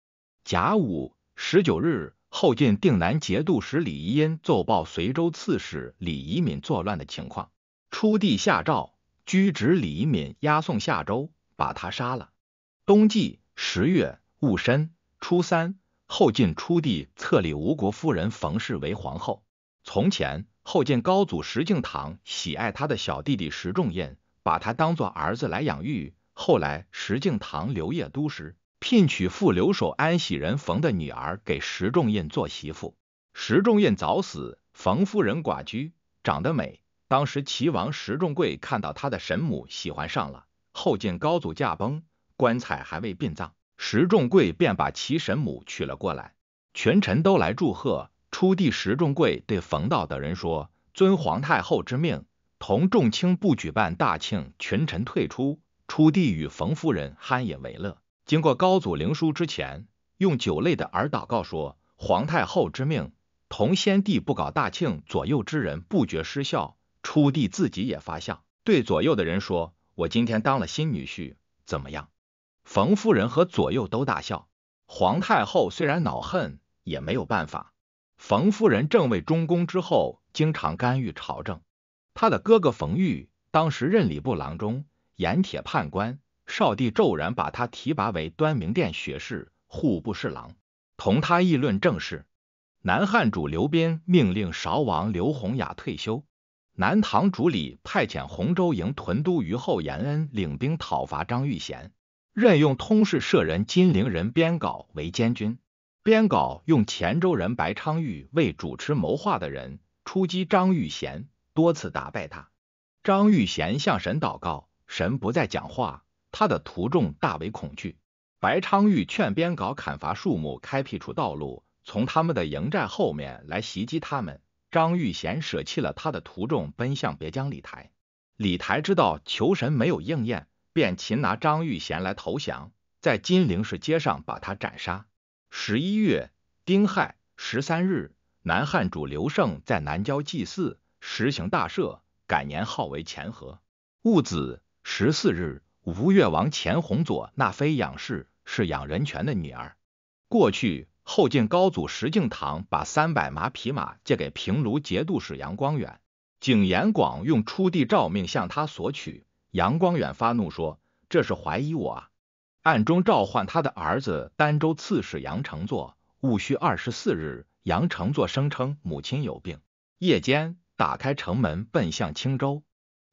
甲午十九日，后晋定南节度使李仪音奏报随州刺史李仪敏作乱的情况，出帝下诏拘职李仪敏，押送下州，把他杀了。冬季十月戊申初三，后晋初帝册立吴国夫人冯氏为皇后。从前，后晋高祖石敬瑭喜爱他的小弟弟石重胤，把他当做儿子来养育。后来石敬瑭留业都时，聘娶父留守安喜人冯的女儿给石重胤做媳妇。石重胤早死，冯夫人寡居，长得美。当时齐王石重贵看到他的神母喜欢上了。后晋高祖驾崩，棺材还未殡葬，石重贵便把齐神母娶了过来，群臣都来祝贺。初帝石重贵对冯道等人说：“遵皇太后之命，同众卿不举办大庆，群臣退出。初帝与冯夫人酣饮为乐。经过高祖灵枢之前，用酒类的耳祷告说：‘皇太后之命，同先帝不搞大庆，左右之人不觉失笑。’初帝自己也发笑，对左右的人说：‘我今天当了新女婿，怎么样？’冯夫人和左右都大笑。皇太后虽然恼恨，也没有办法。”冯夫人正位中宫之后，经常干预朝政。他的哥哥冯玉当时任礼部郎中、盐铁判官，少帝骤然把他提拔为端明殿学士、户部侍郎，同他议论政事。南汉主刘斌命令韶王刘弘雅退休。南唐主李派遣洪州营屯都虞后延恩领兵讨伐张玉贤，任用通事舍人金陵人边镐为监军。边镐用黔州人白昌玉为主持谋划的人出击张玉贤，多次打败他。张玉贤向神祷告，神不再讲话，他的徒众大为恐惧。白昌玉劝边镐砍伐树木开辟出道路，从他们的营寨后面来袭击他们。张玉贤舍弃了他的徒众，奔向别江里台。李台知道求神没有应验，便擒拿张玉贤来投降，在金陵市街上把他斩杀。十一月丁亥十三日，南汉主刘胜在南郊祭祀，实行大赦，改年号为乾和。戊子十四日，吴越王钱弘佐纳妃养氏，是养仁权的女儿。过去后晋高祖石敬瑭把三百马匹马借给平卢节度使杨光远，景延广用出地诏命向他索取，杨光远发怒说：“这是怀疑我啊！”暗中召唤他的儿子丹州刺史杨承祚，戊戌二十四日，杨承祚声称母亲有病，夜间打开城门奔向青州。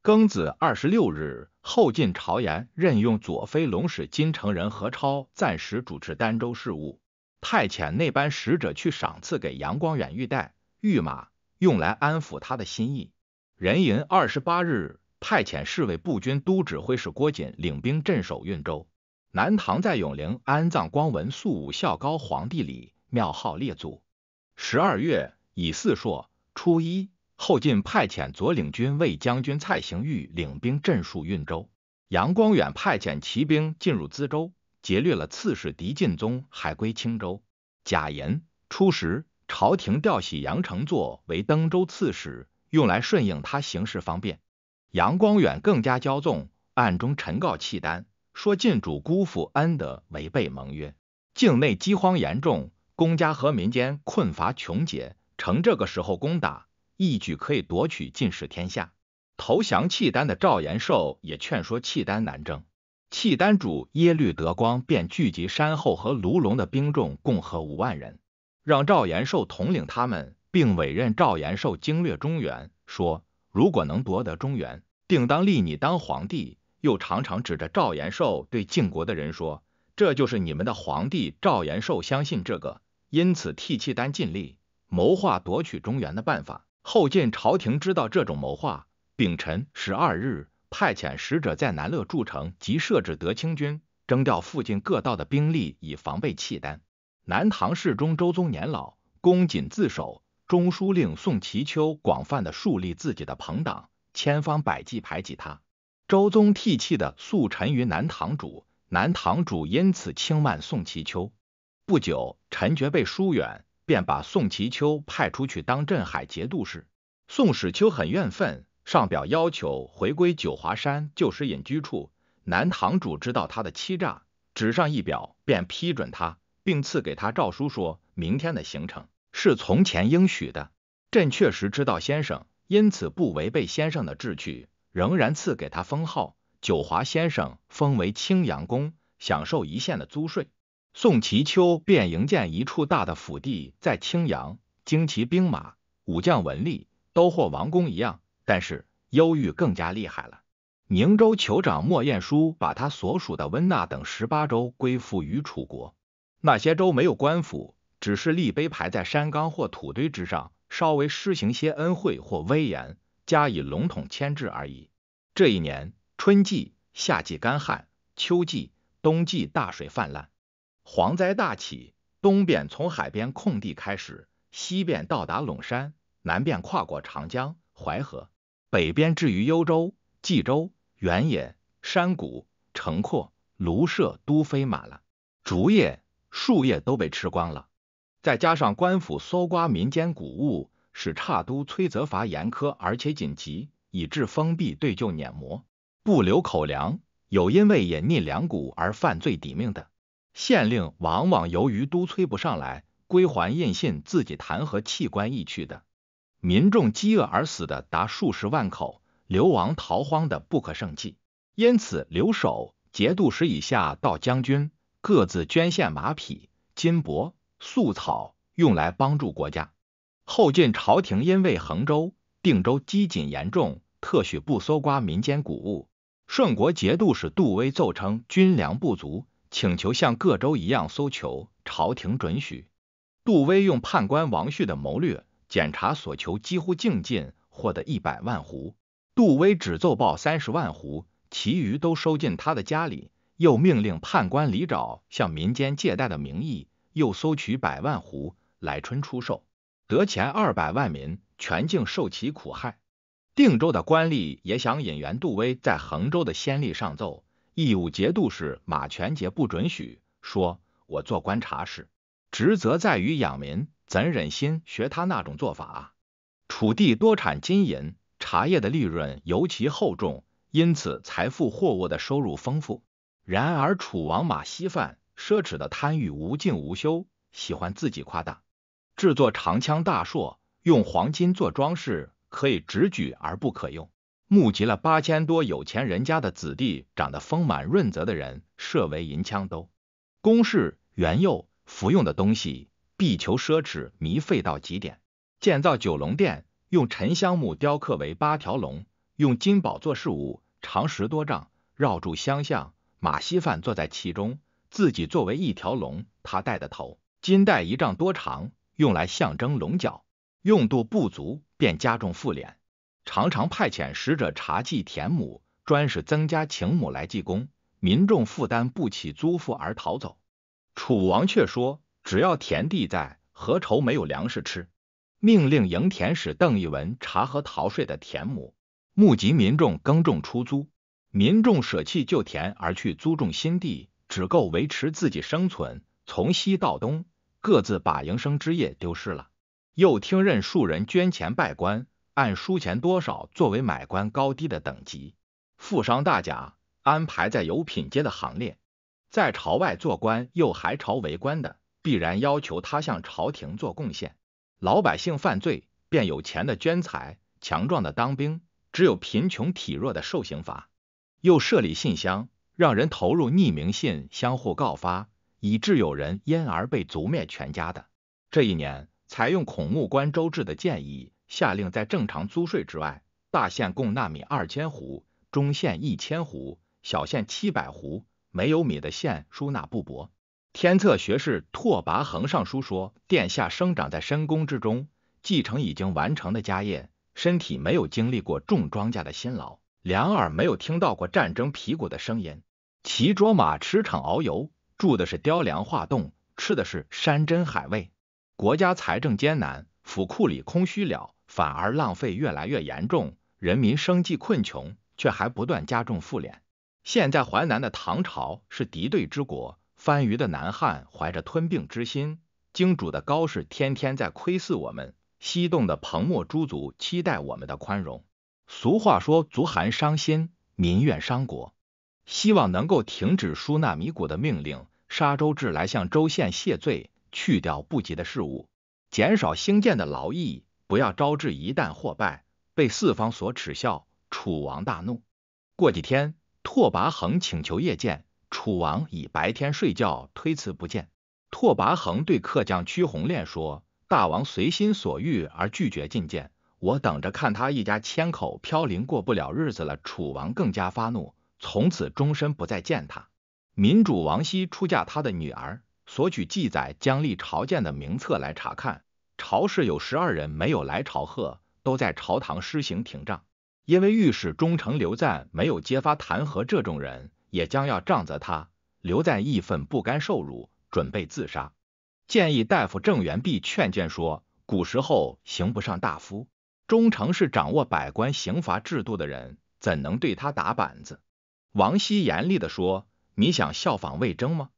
庚子二十六日，后晋朝延任用左飞龙使金城人何超暂时主持丹州事务，派遣那班使者去赏赐给杨光远玉带、玉马，用来安抚他的心意。壬寅二十八日，派遣侍卫步军都指挥使郭瑾领兵镇守运州。南唐在永陵安葬光文肃武孝高皇帝李，庙号列祖。十二月乙巳朔初一，后晋派遣左领军卫将军蔡行玉领兵镇戍运州，杨光远派遣骑兵进入淄州，劫掠了刺史狄进宗，海归青州。贾寅初十，朝廷调徙杨承祚为登州刺史，用来顺应他行事方便。杨光远更加骄纵，暗中陈告契丹。说晋主姑父安得违背盟约，境内饥荒严重，公家和民间困乏穷竭，乘这个时候攻打，一举可以夺取晋室天下。投降契丹的赵延寿也劝说契丹南征，契丹主耶律德光便聚集山后和卢龙的兵众，共合五万人，让赵延寿统领他们，并委任赵延寿经略中原，说如果能夺得中原，定当立你当皇帝。又常常指着赵延寿对晋国的人说：“这就是你们的皇帝赵延寿，相信这个，因此替契丹尽力谋划夺取中原的办法。”后晋朝廷知道这种谋划，丙辰十二日，派遣使者在南乐筑城及设置德清军，征调附近各道的兵力以防备契丹。南唐世宗周宗年老，恭谨自守，中书令宋祁秋广泛的树立自己的朋党，千方百计排挤他。周宗涕气的诉臣于南堂主，南堂主因此轻慢宋祁秋。不久，陈觉被疏远，便把宋祁秋派出去当镇海节度使。宋史秋很怨愤，上表要求回归九华山旧时隐居处。南堂主知道他的欺诈，纸上一表便批准他，并赐给他诏书，说明天的行程是从前应许的。朕确实知道先生，因此不违背先生的志趣。仍然赐给他封号，九华先生封为青阳公，享受一县的租税。宋其丘便营建一处大的府地在青阳，旌旗兵马、武将文吏都或王公一样，但是忧郁更加厉害了。宁州酋长莫彦叔把他所属的温纳等十八州归附于楚国，那些州没有官府，只是立碑牌在山冈或土堆之上，稍微施行些恩惠或威严。加以笼统牵制而已。这一年，春季、夏季干旱，秋季、冬季大水泛滥，蝗灾大起。东边从海边空地开始，西边到达陇山，南边跨过长江、淮河，北边至于幽州、冀州，原野、山谷、城廓、庐舍都飞满了，竹叶、树叶都被吃光了。再加上官府搜刮民间谷物。使差都催责罚严苛，而且紧急，以致封闭对旧碾磨，不留口粮，有因为隐匿粮谷而犯罪抵命的。县令往往由于督催不上来，归还印信，自己弹劾弃官易去的。民众饥饿而死的达数十万口，流亡逃荒的不可胜计。因此，留守节度使以下到将军，各自捐献马匹、金帛、粟草，用来帮助国家。后晋朝廷因为衡州、定州积紧严重，特许不搜刮民间谷物。顺国节度使杜威奏称军粮不足，请求像各州一样搜求，朝廷准许。杜威用判官王旭的谋略，检查所求几乎净尽，获得一百万斛。杜威只奏报三十万斛，其余都收进他的家里。又命令判官李沼向民间借贷的名义，又搜取百万斛，来春出售。得前二百万民，全境受其苦害。定州的官吏也想引援杜威在衡州的先例上奏，义务节度使马全节不准许，说：“我做观察使，职责在于养民，怎忍心学他那种做法？”啊？楚地多产金银茶叶的利润尤其厚重，因此财富货物的收入丰富。然而楚王马稀饭，奢侈的贪欲无尽无休，喜欢自己夸大。制作长枪大槊，用黄金做装饰，可以直举而不可用。募集了八千多有钱人家的子弟，长得丰满润泽的人，设为银枪兜。公事元幼，服用的东西必求奢侈靡费到极点。建造九龙殿，用沉香木雕刻为八条龙，用金宝做饰物，长十多丈，绕柱相向。马稀范坐在其中，自己作为一条龙，他戴的头金带一丈多长。用来象征龙角，用度不足便加重赋敛，常常派遣使者查祭田亩，专使增加情亩来济公，民众负担不起租赋而逃走。楚王却说：“只要田地在，何愁没有粮食吃？”命令营田使邓义文查核逃税的田亩，募集民众耕种出租，民众舍弃旧田而去租种新地，只够维持自己生存。从西到东。各自把营生之业丢失了，又听任数人捐钱拜官，按输钱多少作为买官高低的等级。富商大贾安排在有品阶的行列，在朝外做官又还朝为官的，必然要求他向朝廷做贡献。老百姓犯罪，便有钱的捐财，强壮的当兵，只有贫穷体弱的受刑罚。又设立信箱，让人投入匿名信，相互告发。以致有人因而被族灭全家的。这一年，采用孔目官周至的建议，下令在正常租税之外，大县供纳米二千斛，中县一千斛，小县七百斛，没有米的县输纳布帛。天策学士拓跋恒上书说：“殿下生长在深宫之中，继承已经完成的家业，身体没有经历过种庄稼的辛劳，两耳没有听到过战争皮鼓的声音，骑着马驰骋遨游。”住的是雕梁画栋，吃的是山珍海味。国家财政艰难，府库里空虚了，反而浪费越来越严重，人民生计困穷，却还不断加重赋敛。现在淮南的唐朝是敌对之国，番禺的南汉怀着吞并之心，京主的高氏天天在窥伺我们，西洞的彭墨诸族期待我们的宽容。俗话说，足寒伤心，民怨伤国。希望能够停止舒纳米谷的命令，杀周志来向州县谢罪，去掉不吉的事物，减少兴建的劳役，不要招致一旦获败，被四方所耻笑。楚王大怒。过几天，拓跋恒请求夜见楚王，以白天睡觉推辞不见。拓跋恒对客将屈宏烈说：“大王随心所欲而拒绝觐见，我等着看他一家千口飘零过不了日子了。”楚王更加发怒。从此终身不再见他。民主王熙出嫁他的女儿，索取记载将立朝见的名册来查看，朝士有十二人没有来朝贺，都在朝堂施行廷杖。因为御史忠诚刘赞没有揭发弹劾这种人，也将要杖责他。刘赞义愤不甘受辱，准备自杀。建议大夫郑元弼劝谏说：古时候刑不上大夫，忠诚是掌握百官刑罚制度的人，怎能对他打板子？王熙严厉地说：“你想效仿魏征吗？”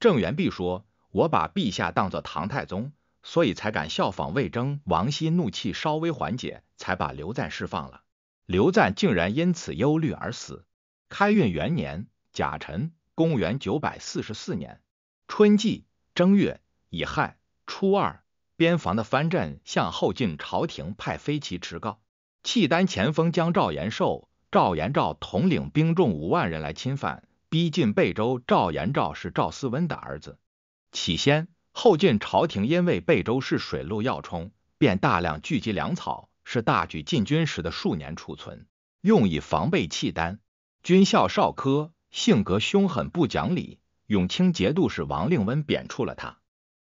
郑元弼说：“我把陛下当作唐太宗，所以才敢效仿魏征。”王熙怒气稍微缓解，才把刘赞释放了。刘赞竟然因此忧虑而死。开运元年，甲辰，公元九百四十四年春季正月乙亥初二，边防的藩镇向后晋朝廷派飞骑持告，契丹前锋将赵延寿。赵延昭统领兵众五万人来侵犯，逼近贝州。赵延昭是赵思温的儿子。起先，后晋朝廷因为贝州是水陆要冲，便大量聚集粮草，是大举进军时的数年储存，用以防备契丹。军校少科性格凶狠不讲理，永清节度使王令温贬黜了他。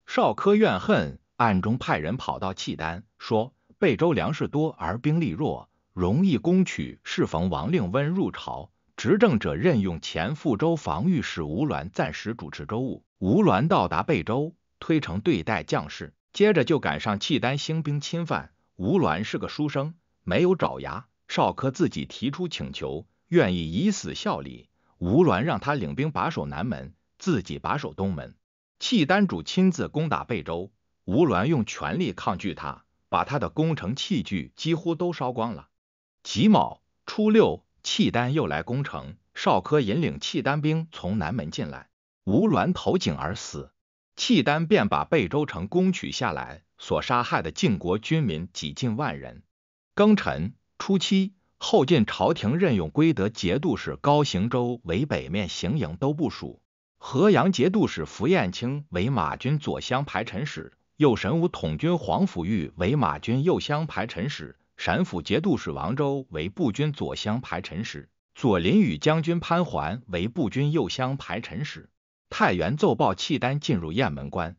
少科怨恨，暗中派人跑到契丹，说贝州粮食多而兵力弱。容易攻取。适逢王令温入朝，执政者任用前副州防御使吴鸾暂时主持州务。吴鸾到达贝州，推诚对待将士。接着就赶上契丹兴兵侵犯。吴鸾是个书生，没有爪牙。少科自己提出请求，愿意以死效力。吴鸾让他领兵把守南门，自己把守东门。契丹主亲自攻打贝州，吴鸾用全力抗拒他，把他的攻城器具几乎都烧光了。己卯，初六，契丹又来攻城，少科引领契丹兵从南门进来，吴峦投井而死，契丹便把贝州城攻取下来，所杀害的晋国军民几近万人。庚辰，初七，后晋朝廷任用归德节度使高行周为北面行营都部署，河阳节度使符彦卿为马军左厢排陈使，右神武统军黄甫玉为马军右厢排陈使。陕府节度使王周为步军左厢排陈使，左林与将军潘桓为步军右厢排陈使。太原奏报契丹进入雁门关，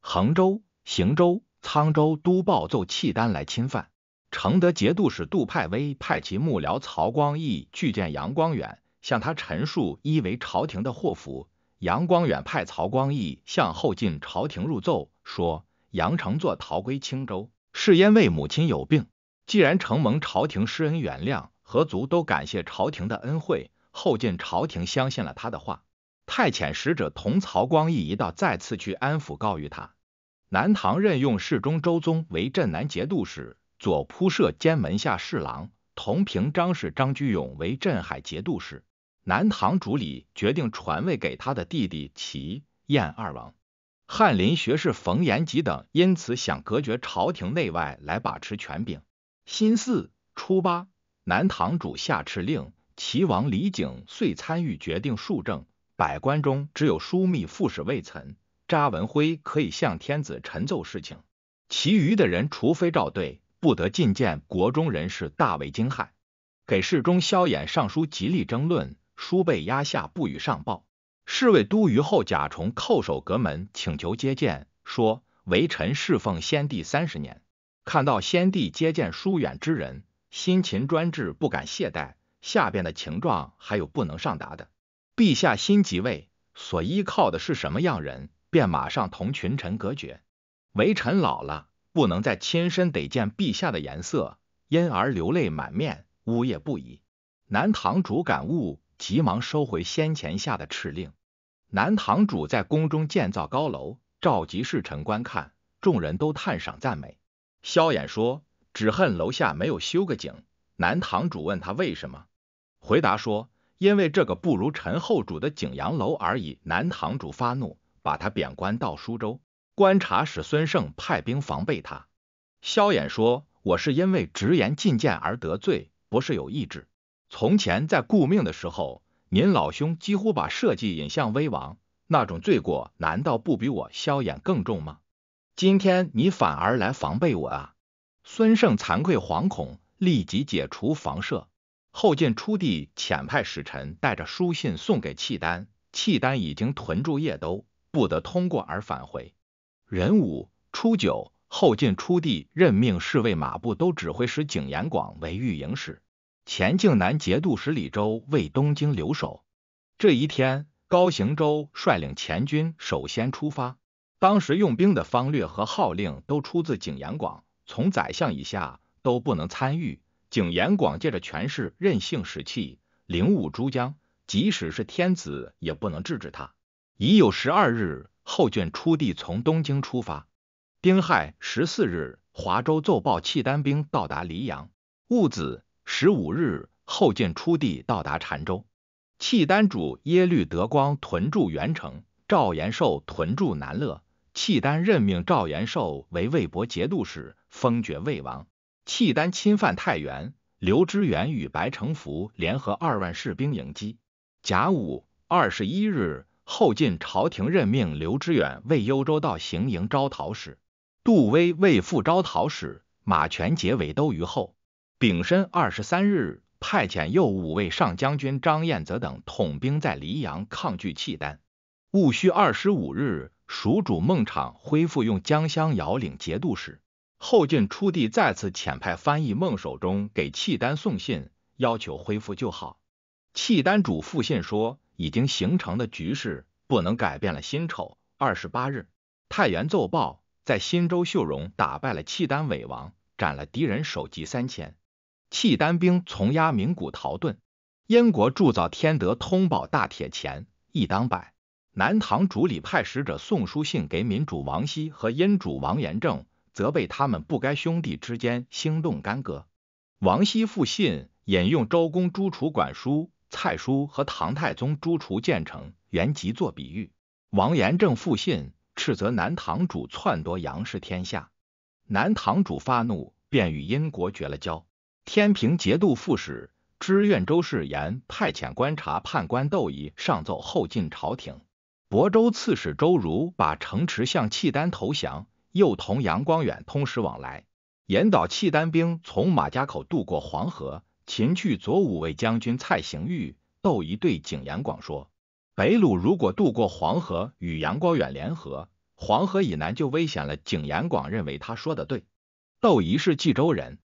衡州、行州、沧州都报奏契丹来侵犯。承德节度使杜派威派其幕僚曹光义去见杨光远，向他陈述一为朝廷的祸福。杨光远派曹光义向后晋朝廷入奏，说杨承祚逃归青州，是因为母亲有病。既然承蒙朝廷施恩原谅，何足都感谢朝廷的恩惠。后晋朝廷相信了他的话，派遣使者同曹光义一道再次去安抚告谕他。南唐任用侍中周宗为镇南节度使，左仆射兼门下侍郎同平章事张居勇为镇海节度使。南唐主理决定传位给他的弟弟齐、燕二王。翰林学士冯延吉等因此想隔绝朝廷内外来把持权柄。新四初八，南唐主下敕令，齐王李景遂参与决定数政。百官中只有枢密副使魏岑、查文辉可以向天子陈奏事情，其余的人除非召对，不得觐见。国中人士大为惊骇。给事中萧衍上书极力争论，书被压下不予上报。侍卫都虞候贾崇叩首隔门请求接见，说：“为臣侍奉先帝三十年。”看到先帝接见疏远之人，辛勤专制，不敢懈怠。下边的情状还有不能上达的。陛下新即位，所依靠的是什么样人，便马上同群臣隔绝。微臣老了，不能再亲身得见陛下的颜色，因而流泪满面，呜咽不已。南唐主感悟，急忙收回先前下的敕令。南唐主在宫中建造高楼，召集侍臣观看，众人都赞赏赞美。萧衍说：“只恨楼下没有修个井。”南堂主问他为什么，回答说：“因为这个不如陈后主的景阳楼而已。”南堂主发怒，把他贬官到苏州。观察使孙胜派兵防备他。萧衍说：“我是因为直言进谏而得罪，不是有意志。从前在顾命的时候，您老兄几乎把社稷引向危亡，那种罪过难道不比我萧衍更重吗？”今天你反而来防备我啊！孙胜惭愧惶恐，立即解除防设。后晋出帝遣派使臣带着书信送给契丹，契丹已经屯驻邺都，不得通过而返回。壬午，初九，后晋出帝任命侍卫马步都指挥使景延广为御营使，前靖南节度使李周为东京留守。这一天，高行周率领前军首先出发。当时用兵的方略和号令都出自景延广，从宰相以下都不能参与。景延广借着权势任性使气，凌侮珠江，即使是天子也不能制止他。已有十二日，后卷出帝从东京出发。丁亥十四日，华州奏报契丹兵到达黎阳。戊子十五日，后卷出帝到达澶州。契丹主耶律德光屯驻元城，赵延寿屯驻南乐。契丹任命赵延寿为魏博节度使，封爵魏王。契丹侵犯太原，刘知远与白承福联合二万士兵迎击。甲午二十一日，后晋朝廷任命刘知远为幽州道行营招讨使，杜威为副招讨使，马全结为都虞候。丙申二十三日，派遣右五卫上将军张彦泽等统兵在黎阳抗拒契丹。戊戌二十五日。蜀主孟昶恢复用江乡尧领节度使，后晋初帝再次遣派翻译孟守忠给契丹送信，要求恢复旧好。契丹主复信说，已经形成的局势不能改变了。辛丑二十八日，太原奏报在忻州秀容打败了契丹伪王，斩了敌人首级三千，契丹兵从压名古逃遁。燕国铸造天德通宝大铁钱一当百。南唐主李派使者送书信给闽主王熙和殷主王延政，责备他们不该兄弟之间兴动干戈。王熙复信引用周公、朱、楚、管叔、蔡叔和唐太宗、朱、楚、建成、元吉作比喻。王延政复信斥责南唐主篡夺杨氏天下。南唐主发怒，便与殷国绝了交。天平节度副使知院周事言派遣观察判官窦仪上奏后晋朝廷。亳州刺史周儒把城池向契丹投降，又同杨光远通使往来，引导契丹兵从马家口渡过黄河，擒去左武卫将军蔡行玉。窦仪对景延广说，北鲁如果渡过黄河与杨光远联合，黄河以南就危险了。景延广认为他说的对。窦仪是冀州人。